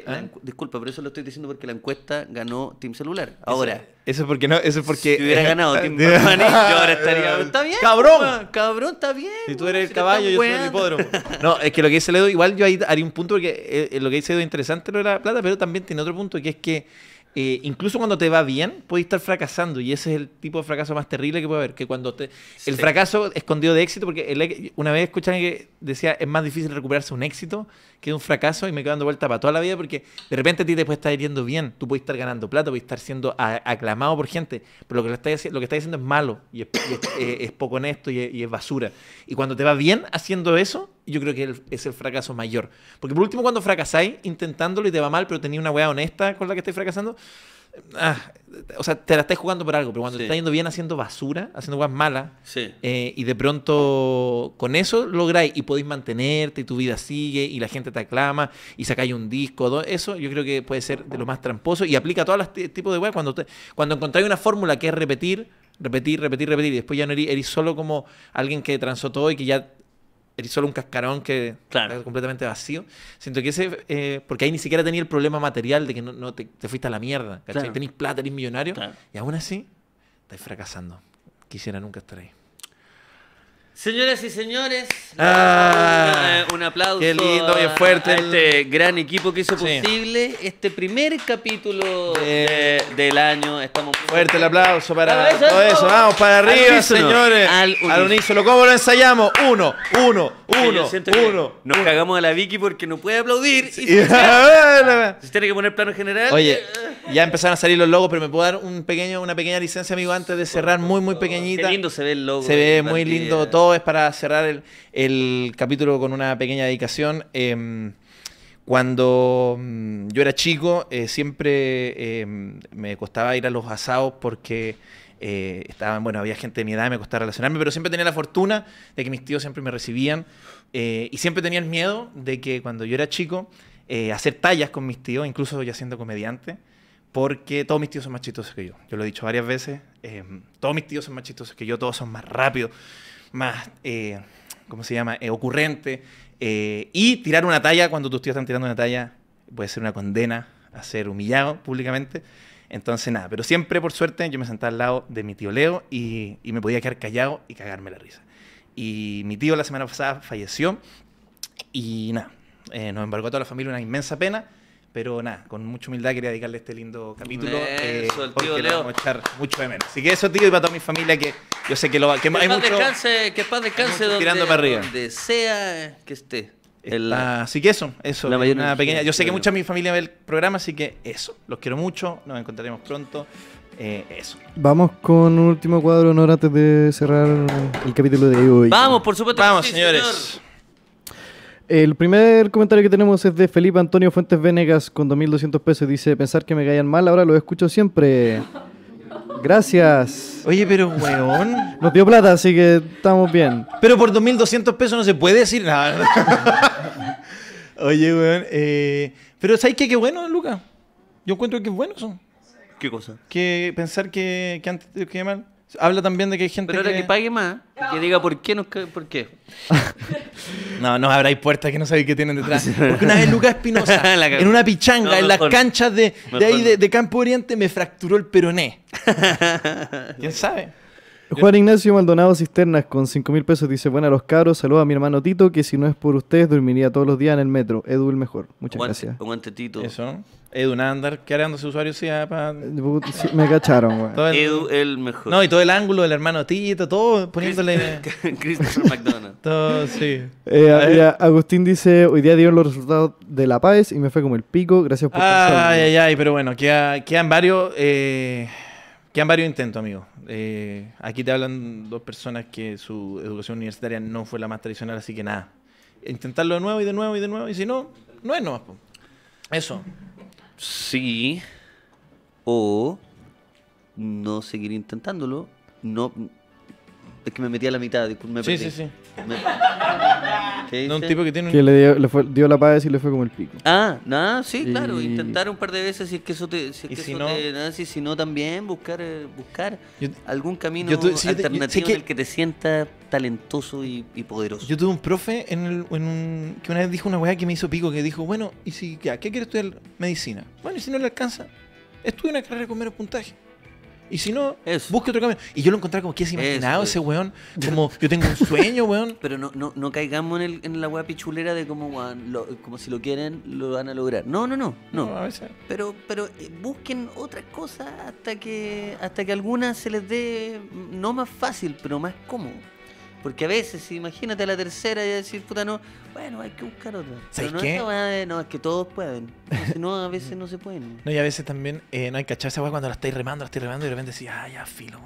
¿ah? disculpa, pero eso lo estoy diciendo porque la encuesta ganó Team Celular. Ahora. Eso, es porque no, eso es porque... Si hubiera ganado Team Cellular, yo ahora estaría... Está bien. Cabrón. Pues, cabrón, está bien. Si tú pues, eres el caballo, yo soy el hipódromo. no, es que lo que dice Ledo, igual yo ahí haría un punto porque eh, eh, lo que dice Ledo es interesante lo de la plata, pero también tiene otro punto que es que eh, incluso cuando te va bien, puedes estar fracasando y ese es el tipo de fracaso más terrible que puede haber, que cuando El fracaso escondido de éxito, porque una vez escuchan que decía, es más difícil recuperarse un éxito que un fracaso y me quedo dando vuelta para toda la vida porque de repente a ti te puede estar yendo bien, tú puedes estar ganando plata, puedes estar siendo aclamado por gente, pero lo que estás, lo que estás haciendo es malo y es, eh, poco honesto y, es, basura. Y cuando te va bien haciendo eso, yo creo que es el fracaso mayor. Porque por último, cuando fracasáis intentándolo y te va mal, pero tenéis una weá honesta con la que estás fracasando, Ah, o sea, te la estás jugando por algo, pero cuando te está yendo bien haciendo basura, haciendo cosas malas, eh, y de pronto con eso lográis y podéis mantenerte y tu vida sigue y la gente te aclama y sacáis un disco, todo eso yo creo que puede ser de lo más tramposo y aplica a todos los tipos de weas. Cuando, cuando encontráis una fórmula que es repetir, repetir, repetir, repetir, y después ya no eres, eres solo como alguien que transó todo y que ya eres solo un cascarón que está completamente vacío. Siento que ese, eh, porque ahí ni siquiera tenía el problema material de que no, te, fuiste a la mierda, ¿cachai? plata, eres millonario, y aún así, estás fracasando. Quisiera nunca estar ahí. Señoras y señores, ah, un aplauso. Qué lindo, fuerte. A este gran equipo que hizo posible este primer capítulo del año. Estamos fuerte el aplauso para todo eso. Vamos para arriba, señores. Al unísono. ¿Cómo lo ensayamos? Uno, uno, uno, uno. Nos cagamos a la Vicky porque no puede aplaudir. Si tiene que poner plano general. Oye, eh. ya empezaron a salir los logos, pero me puedo dar un pequeño, una pequeña licencia, amigo, antes de cerrar, muy, muy pequeñita. Qué lindo se ve el logo. Se ve muy lindo todo es para cerrar el, capítulo con una pequeña dedicación. Em, cuando mm, yo era chico, eh, siempre em, me costaba ir a los asados porque eh, estaban, bueno, había gente de mi edad y me costaba relacionarme, pero siempre tenía la fortuna de que mis tíos siempre me recibían eh, y siempre tenía el miedo de que cuando yo era chico, hacer tallas con mis tíos, incluso ya siendo comediante, porque todos mis tíos son más chistosos que yo. Yo lo he dicho varias veces, em, todos mis tíos son más chistosos que yo, todos son más rápidos más, eh, ¿cómo se llama?, eh, ocurrente. Eh, y tirar una talla cuando tus tíos están tirando una talla puede ser una condena a ser humillado públicamente. Entonces, nada, pero siempre, por suerte, yo me sentaba al lado de mi tío Leo y, y me podía quedar callado y cagarme la risa. Y mi tío la semana pasada falleció y nada, nos embargó a toda la familia una inmensa pena pero nada, con mucha humildad quería dedicarle este lindo capítulo. Eso, eh, tío Leo. vamos a echar mucho de menos. Así que eso, tío, y para toda mi familia que yo sé que lo va. Que, que hay paz descanse, que paz descanse donde, arriba. sea que esté. así que eso, eso. una pequeña. Yo sé que mucha de mi familia ve el programa, así que eso. Los quiero mucho, nos encontraremos pronto. Eh, eso. Vamos con un último cuadro honor antes de cerrar el capítulo de hoy. Vamos, por supuesto. Vamos, sí, señores. El primer comentario que tenemos es de Felipe Antonio Fuentes Venegas con 2.200 pesos. Dice, pensar que me caían mal, ahora lo escucho siempre. Gracias. Oye, pero weón. Nos dio plata, así que estamos bien. Pero por 2.200 pesos no se puede decir nada. Oye, weón. Eh, pero ¿sabes qué? Qué bueno, Luca. Yo encuentro que es bueno eso. ¿Qué cosa? Que pensar que, que antes te mal. Habla también de que hay gente Pero ahora que... pague más que diga por qué. No, por qué. no, no abráis puertas que no sabéis qué tienen detrás. Porque una vez Lucas Espinosa, en una pichanga, en las canchas de, ahí de, de, Campo Oriente, me fracturó el peroné. ¿Quién sabe? Juan Ignacio Maldonado Cisternas con 5 mil pesos dice, bueno, a los caros, saluda a mi hermano Tito, que si no es por ustedes dormiría todos los días en el metro. Edu el mejor. Muchas gracias. Aguante Tito. Eso. Edu Nandar, ¿qué harán sus usuarios? Ah, eh, me cacharon, güey. Edu el mejor. No, y todo el ángulo del hermano Tito, todo poniéndole... Christopher McDonald. todo, sí. Eh, Agustín dice, hoy día dieron los resultados de La Paz y me fue como el pico, gracias por... Ay, ay, ay, pero bueno, quedan, quedan varios... Eh han varios intentos, amigo. Eh, aquí te hablan dos personas que su educación universitaria no fue la más tradicional, así que nada. Intentarlo de nuevo y de nuevo y de nuevo, y si no, no es nomás. Eso. Sí. O no seguir intentándolo. No. Es que me metí a la mitad, disculpe. Sí, sí, sí. un tipo que tiene Que le, dio, la paz y le fue como el pico. Ah, nada, sí, claro, intentar un par de veces si es que eso te, si que eso si, no también buscar eh, buscar algún camino alternativo que- el que te sienta talentoso y, poderoso. Yo tuve un profe en que una vez dijo una weá que me hizo pico, que dijo, bueno, ¿y si qué quieres estudiar? Medicina. Bueno, ¿y si no le alcanza? Estudia una carrera con menos puntaje. Y si no, busque otro camino. Y yo lo encontré como que es imaginado ese weón. Como yo tengo un sueño, weón. Pero no, no, caigamos en, el, en la weá pichulera de como, como si lo quieren, lo van a lograr. No, no, no. No, Pero, pero eh, busquen otras cosas hasta que, hasta que algunas se les dé, no más fácil, pero más cómodo. Porque a veces, imagínate a la tercera y decir, puta, no, bueno, hay que buscar otra. Pero no, qué? Es no, es que todos pueden. Si no, a veces no se pueden. No, y a veces también eh, no hay cachar esa cuando la estáis remando, la estáis remando y de repente decís, ah, ya, filo,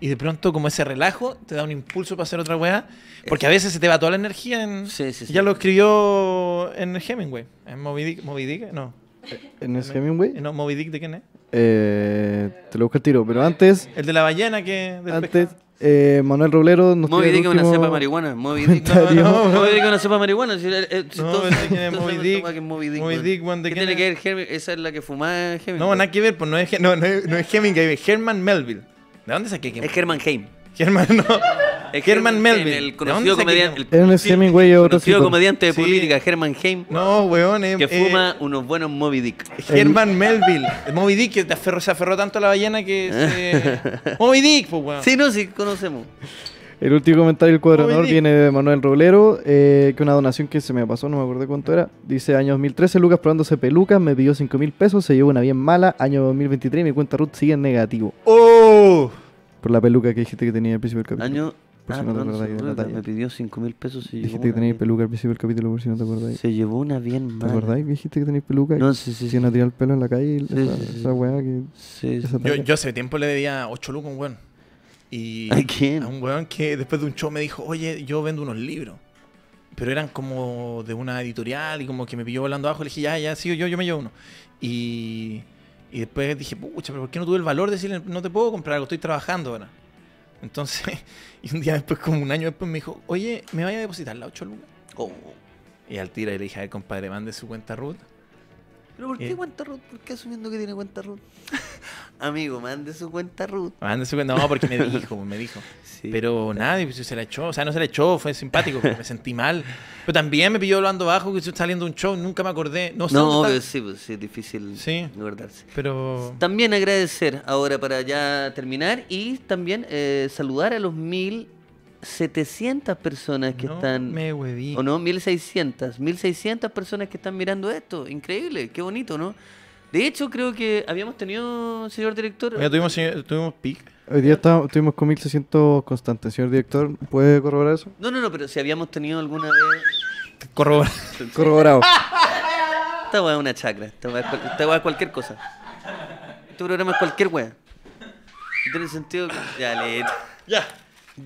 Y de pronto, como ese relajo, te da un impulso para hacer otra weá. Porque a veces se te va toda la energía en. Sí, sí, sí. Ya lo escribió en Hemingway. En Moby Dick, Moby Dick no. Eh, ¿En, el Hemingway? No, Moby Dick, ¿de quién es? Eh, te lo busco el tiro, pero antes. El de la ballena que. Antes, eh, Manuel Roblero nos Moby Dick es una cepa de marihuana. Moby Dick, no, no, no, Moby Dick es una cepa de marihuana. Si, eh, eh si no, todo, es que es Moby Dick. Que es Moby Dick, Moby Dick ¿Qué tiene era? que ver Herm Esa es la que fumaba Hemingway. No, nada que ver, pues no es, no, no es, no es Hemingway, es Herman Melville. ¿De dónde saqué Hemingway? Es Herman Heim. Herman, no. Herman eh, Melvin. El conocido comediante. comediante de política, Herman Heim. Eh, que eh, fuma unos buenos Moby Dick. Herman Melville. Moby Dick, que se aferró tanto a la ballena que se... Moby Dick, pues, weón. Sí, no, sí, conocemos. El último comentario del honor viene de Manuel Roblero, que una donación que se me pasó, no me acuerdo cuánto era. Dice, año 2013, Lucas probándose pelucas, me pidió 5 mil pesos, se llevó una bien mala. Año 2023, mi cuenta Ruth sigue en negativo. ¡Oh! Por la peluca que dijiste que tenía al principio del capítulo. Año Ah, no Me pidió 5 mil pesos. dijiste que tenéis peluca al principio del capítulo, por si no te acordáis. Se llevó una bien mala. ¿Te acordáis dijiste que tenéis peluca? No, sí, sí. Si no el pelo en la calle, sí, esa, sí, que. yo, hace tiempo le debía 8 lucas a un weón. Y ¿A quién? A un weón que después de un show me dijo, oye, yo vendo unos libros. Pero eran como de una editorial y como que me pilló volando abajo. Le dije, ya, ya, sí, yo, yo me llevo uno. Y. Y después dije, pucha, pero ¿por qué no tuve el valor de decirle, no te puedo comprar algo, estoy trabajando ahora? Entonces, y un día después, como un año después, me dijo, oye, ¿me vaya a depositar la ocho luna? Oh. Y al tira y le dije, a ver, compadre, mande su cuenta ruta. ¿Pero por qué eh. cuenta Ruth? ¿Por qué asumiendo que tiene cuenta Ruth? Amigo, mande su cuenta Ruth. Mande su cuenta, no, porque me dijo, me dijo. pero nadie pues, se la echó, o sea, no se la echó, fue simpático, me sentí mal. Pero también me pilló lo ando bajo, que estoy saliendo un show, nunca me acordé. No, no sí, pues, sí, es difícil sí, Pero... También agradecer ahora para ya terminar y también eh, saludar a los mil 700 personas que están... Me O no, 1.600. 1.600 personas que están mirando esto. Increíble, qué bonito, ¿no? De hecho, creo que habíamos tenido, señor director... Ya tuvimos, tuvimos pic. Hoy día está, estuvimos con 1.600 constantes. Señor director, ¿puede corroborar eso? No, no, no, pero si habíamos tenido alguna vez... Corroborado. Esta weá es una chacra. Esta weá es cualquier cosa. Este programa es cualquier weá. Tiene sentido... Ya, le... Ya.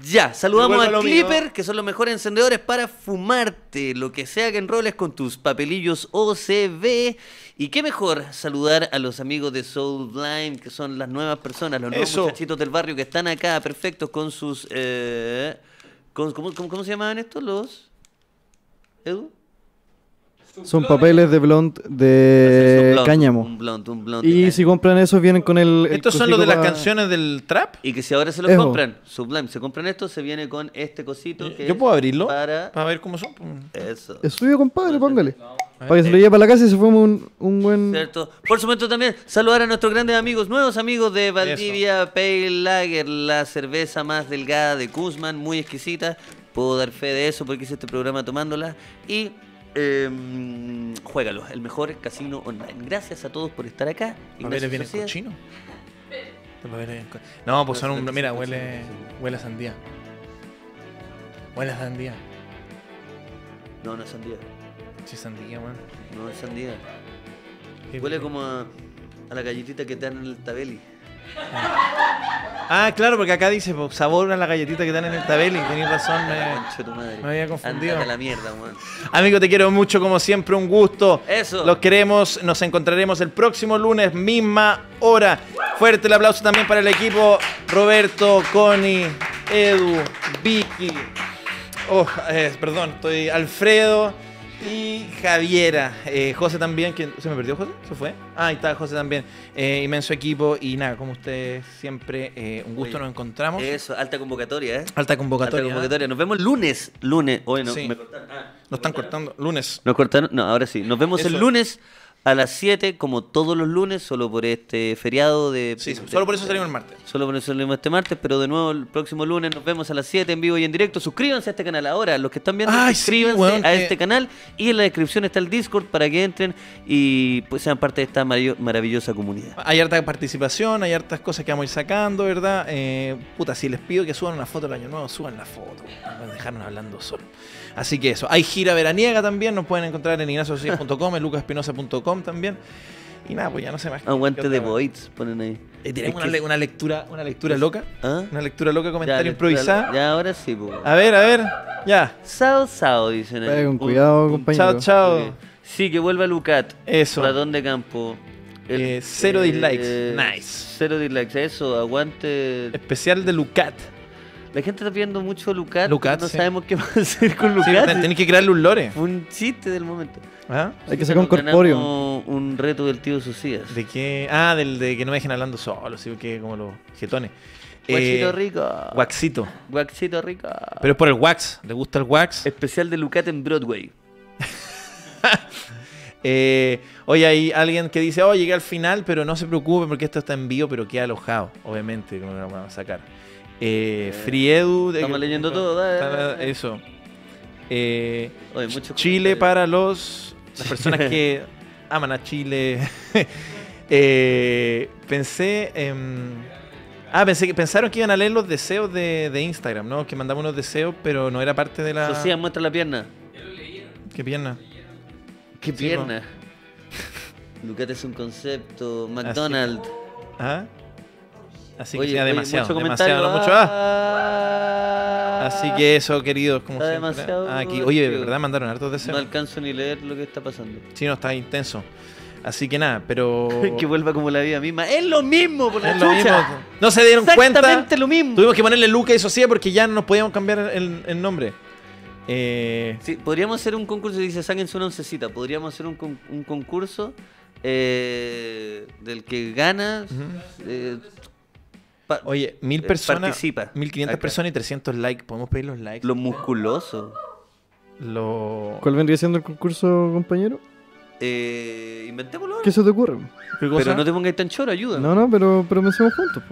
Ya, saludamos a Clipper, que son los mejores encendedores para fumarte, lo que sea que enroles con tus papelillos OCB. Y qué mejor saludar a los amigos de Soul Blind, que son las nuevas personas, los nuevos del barrio que están acá, perfectos con sus... Eh, ¿cómo, cómo se llamaban estos? Los... Edu? Son papeles de blond de cáñamo. Un un y si compran eso, vienen con el. estos son los de las canciones del trap. Y que si ahora se los compran, Sublime, se compran estos, se viene con este cosito. Eh, yo puedo abrirlo para... para... ver cómo son. Pues. Eso. Es suyo, compadre, póngale. Para que se lo eh. lleve para la casa y se fue un, buen. Cierto. Por supuesto, también saludar a nuestros grandes amigos, nuevos amigos de Valdivia Pale Lager, la cerveza más delgada de Guzmán, muy exquisita. Puedo dar fe de eso porque hice este programa tomándola. Y eh, el mejor casino online. Gracias a todos por estar acá. ¿Papeles vienen cochino? No, pues son un. Mira, huele, huele a sandía. Huele a sandía. No, no es sandía. Sí, sandía, man No, es sandía. Huele como a, la galletita que te dan en el tabeli. Ah. Ah, claro, porque acá dice pues, sabor a la galletita que dan en el tabel y razón, me, había confundido. la mierda, man. Amigo, te quiero mucho, como siempre, un gusto. Eso. Los queremos, nos encontraremos el próximo lunes, misma hora. Fuerte el aplauso también para el equipo Roberto, Connie, Edu, Vicky. Oh, eh, perdón, estoy Alfredo. Y Javiera, eh, José también, se me perdió José, se fue. Ah, ahí está José también, eh, inmenso equipo y nada, como ustedes siempre, eh, un gusto nos encontramos. Eso, alta convocatoria, ¿eh? Alta convocatoria. Alta convocatoria. Nos vemos lunes, lunes, hoy no. Sí. Me ah, Nos están cortando, lunes. Nos cortaron, no, ahora sí. Nos vemos el lunes a las 7, como todos los lunes, solo por este feriado de... Sí, solo por eso salimos el martes. Solo por eso salimos este martes, pero de nuevo el próximo lunes nos vemos a las 7 en vivo y en directo. Suscríbanse a este canal ahora, los que están viendo, suscríbanse a este canal y en la descripción está el Discord para que entren y pues sean parte de esta maravillosa comunidad. Hay harta participación, hay hartas cosas que vamos a ir sacando, ¿verdad? Eh, puta, si les pido que suban una foto del año nuevo, suban la foto. dejarnos dejaron hablando solo. Así que eso. Hay gira veraniega también, nos pueden encontrar en ignaciosocias.com, en lucaspinosa.com también. Y nada, pues ya no sé más. Aguante de Voids, ponen ahí. Eh, una, lectura, una lectura loca. ¿Ah? Una lectura loca, comentario improvisado. Ya, ahora sí, pues. A ver, a ver. Ya. Sao, sao, dicen ahí. con cuidado, compañero. Chao, chao. Sí, que vuelva Lucat. Eso. Ratón de campo. Eh, cero eh, dislikes. nice. Cero dislikes. Eso, aguante. Especial de Lucat. La gente está pidiendo mucho Lucat. no sabemos qué va a hacer con Lucat. tenés que crearle un lore. un chiste del momento. Ah. Hay que sacar un corpóreo. Un reto del tío Susías. ¿De qué? Ah, del de que no me dejen hablando solo, sí, que como los jetones. Waxito eh, rico. Waxito. Waxito rico. Pero es por el wax. ¿Le gusta el wax? Especial de Lucat en Broadway. Hoy eh, oye, hay alguien que dice, oh, llegué al final, pero no se preocupe porque esto está en vivo, pero queda alojado, obviamente, que lo vamos a sacar. Eh, eh Estamos leyendo todo. Eso. Eh, Chile para los las personas que aman a Chile. Eh, pensé. ah, pensé que pensaron que iban a leer los deseos de, Instagram, ¿no? Que mandamos unos deseos, pero no era parte de la. Socia muestra la pierna. ¿Qué pierna? ¿Qué pierna? Lucate es un concepto. McDonald's. ¿Ah? Así que demasiado, demasiado, no mucho. Ah. Así que eso, queridos, como ah, aquí, oye, de verdad mandaron hartos deseos. No alcanzo ni leer lo que está pasando. Sí, no, está intenso. Así que nada, pero. que vuelva como la vida misma. Es lo mismo, por la es lo mismo. No se dieron cuenta. Exactamente lo mismo. Tuvimos que ponerle Luca y sí, porque ya no nos podíamos cambiar el, nombre. Eh... Sí, podríamos hacer un concurso, dice en una oncecita. Podríamos hacer un, un concurso eh, del que gana. Oye, mil eh, personas. 1500 personas y 300 likes. ¿Podemos pedir los likes? Los musculosos. Lo... ¿Cuál vendría siendo el concurso, compañero? Eh, inventémoslo. ¿Qué se te ocurre? Pero no te pongas tan choro, ayuda. No, no, pero, pero pensemos juntos.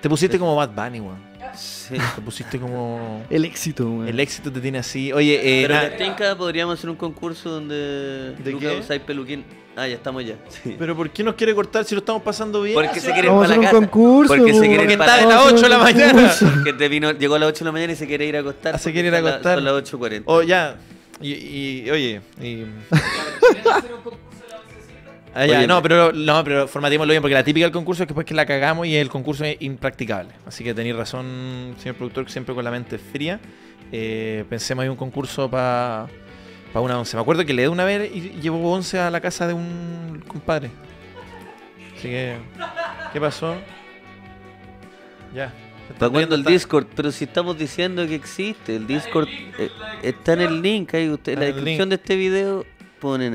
Te pusiste como Bad Bunny, weón. Sí, te pusiste como. El éxito, weón. El éxito te tiene así. Oye, eh. Pero en tinka podríamos hacer un concurso donde. ¿De qué? usáis peluquín. Ah, ya estamos ya. Pero ¿por qué nos quiere cortar si lo estamos pasando bien? Porque se quiere ir para la casa. porque se quiere ir para a las 8 de la mañana. Que te vino, llegó a las 8 de la mañana y se quiere ir a acostar. Ah, se quiere ir a acostar. Son las 8.40. Oh, ya. Y, y oye. Y... Ah, no, pero, no, pero formatémoslo bien, porque la típica del concurso es que después que la cagamos y el concurso es impracticable. Así que tenéis razón, señor productor, siempre con la mente fría. Eh, pensemos en un concurso para una once. Me acuerdo que le de una vez y llevó once a la casa de un compadre. Así que, ¿qué pasó? Ya. Estás viendo el Discord? Pero si estamos diciendo que existe, el Discord eh, está en el link, ahí usted, en la descripción de este video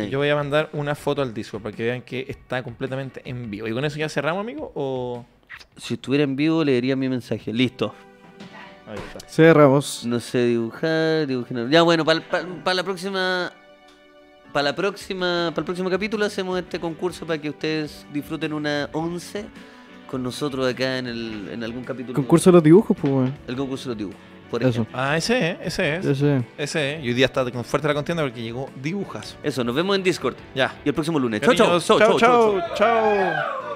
yo voy a mandar una foto al disco para que vean que está completamente en vivo. ¿Y con eso ya cerramos, amigo? O... Si estuviera en vivo, leería mi mensaje. Listo. Ahí está. Cerramos. No sé dibujar, dibujar. Ya bueno, para la próxima. Para la próxima. Para el próximo capítulo hacemos este concurso para que ustedes disfruten una once con nosotros acá en, el, en algún capítulo. Concurso de los dibujos, pues. El concurso de los dibujos por Eso. Ah, ese es, eh, ese es. Ese. es. Eh. Y hoy día está fuerte la contienda porque llegó Dibujas. Eso, nos vemos en Discord. Ya. Y el próximo lunes. Chau, chau chao, chao. chao.